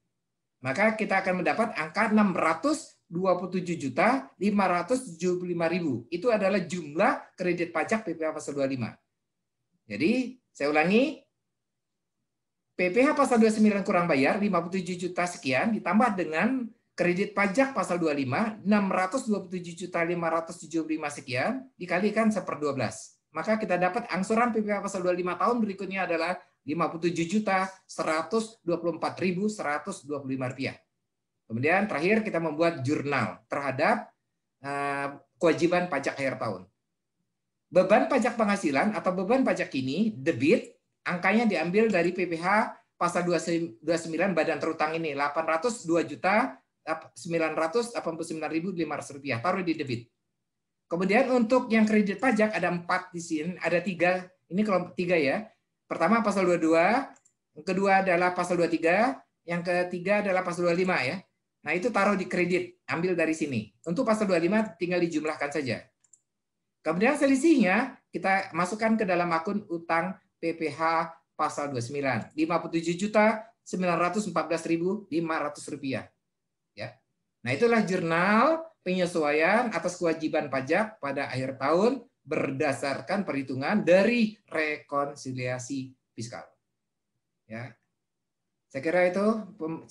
maka kita akan mendapat angka 627 juta 575 ribu. Itu adalah jumlah kredit pajak PPh pasal 25. Jadi saya ulangi, PPh pasal 29 kurang bayar 57 juta sekian ditambah dengan kredit pajak pasal 25 627 juta 575 sekian dikalikan 1/12. Maka kita dapat angsuran PPh pasal 25 tahun berikutnya adalah juta lima rupiah. Kemudian terakhir kita membuat jurnal terhadap eh, kewajiban pajak akhir tahun. Beban pajak penghasilan atau beban pajak ini debit angkanya diambil dari PPH pasal 29 badan terutang ini 802 juta 989.500 eh, rupiah taruh di debit. Kemudian untuk yang kredit pajak ada empat di sini, ada tiga ini kelompok tiga ya. Pertama pasal 22, kedua adalah pasal 23, yang ketiga adalah pasal 25 ya. Nah, itu taruh di kredit, ambil dari sini. Untuk pasal 25 tinggal dijumlahkan saja. Kemudian selisihnya kita masukkan ke dalam akun utang PPH pasal 29, 57 juta rupiah. Ya. Nah, itulah jurnal penyesuaian atas kewajiban pajak pada akhir tahun berdasarkan perhitungan dari rekonsiliasi fiskal. Ya. Saya kira itu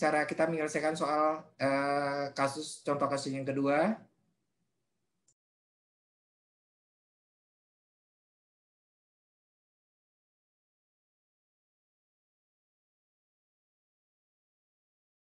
cara kita menyelesaikan soal eh, kasus contoh kasus yang kedua.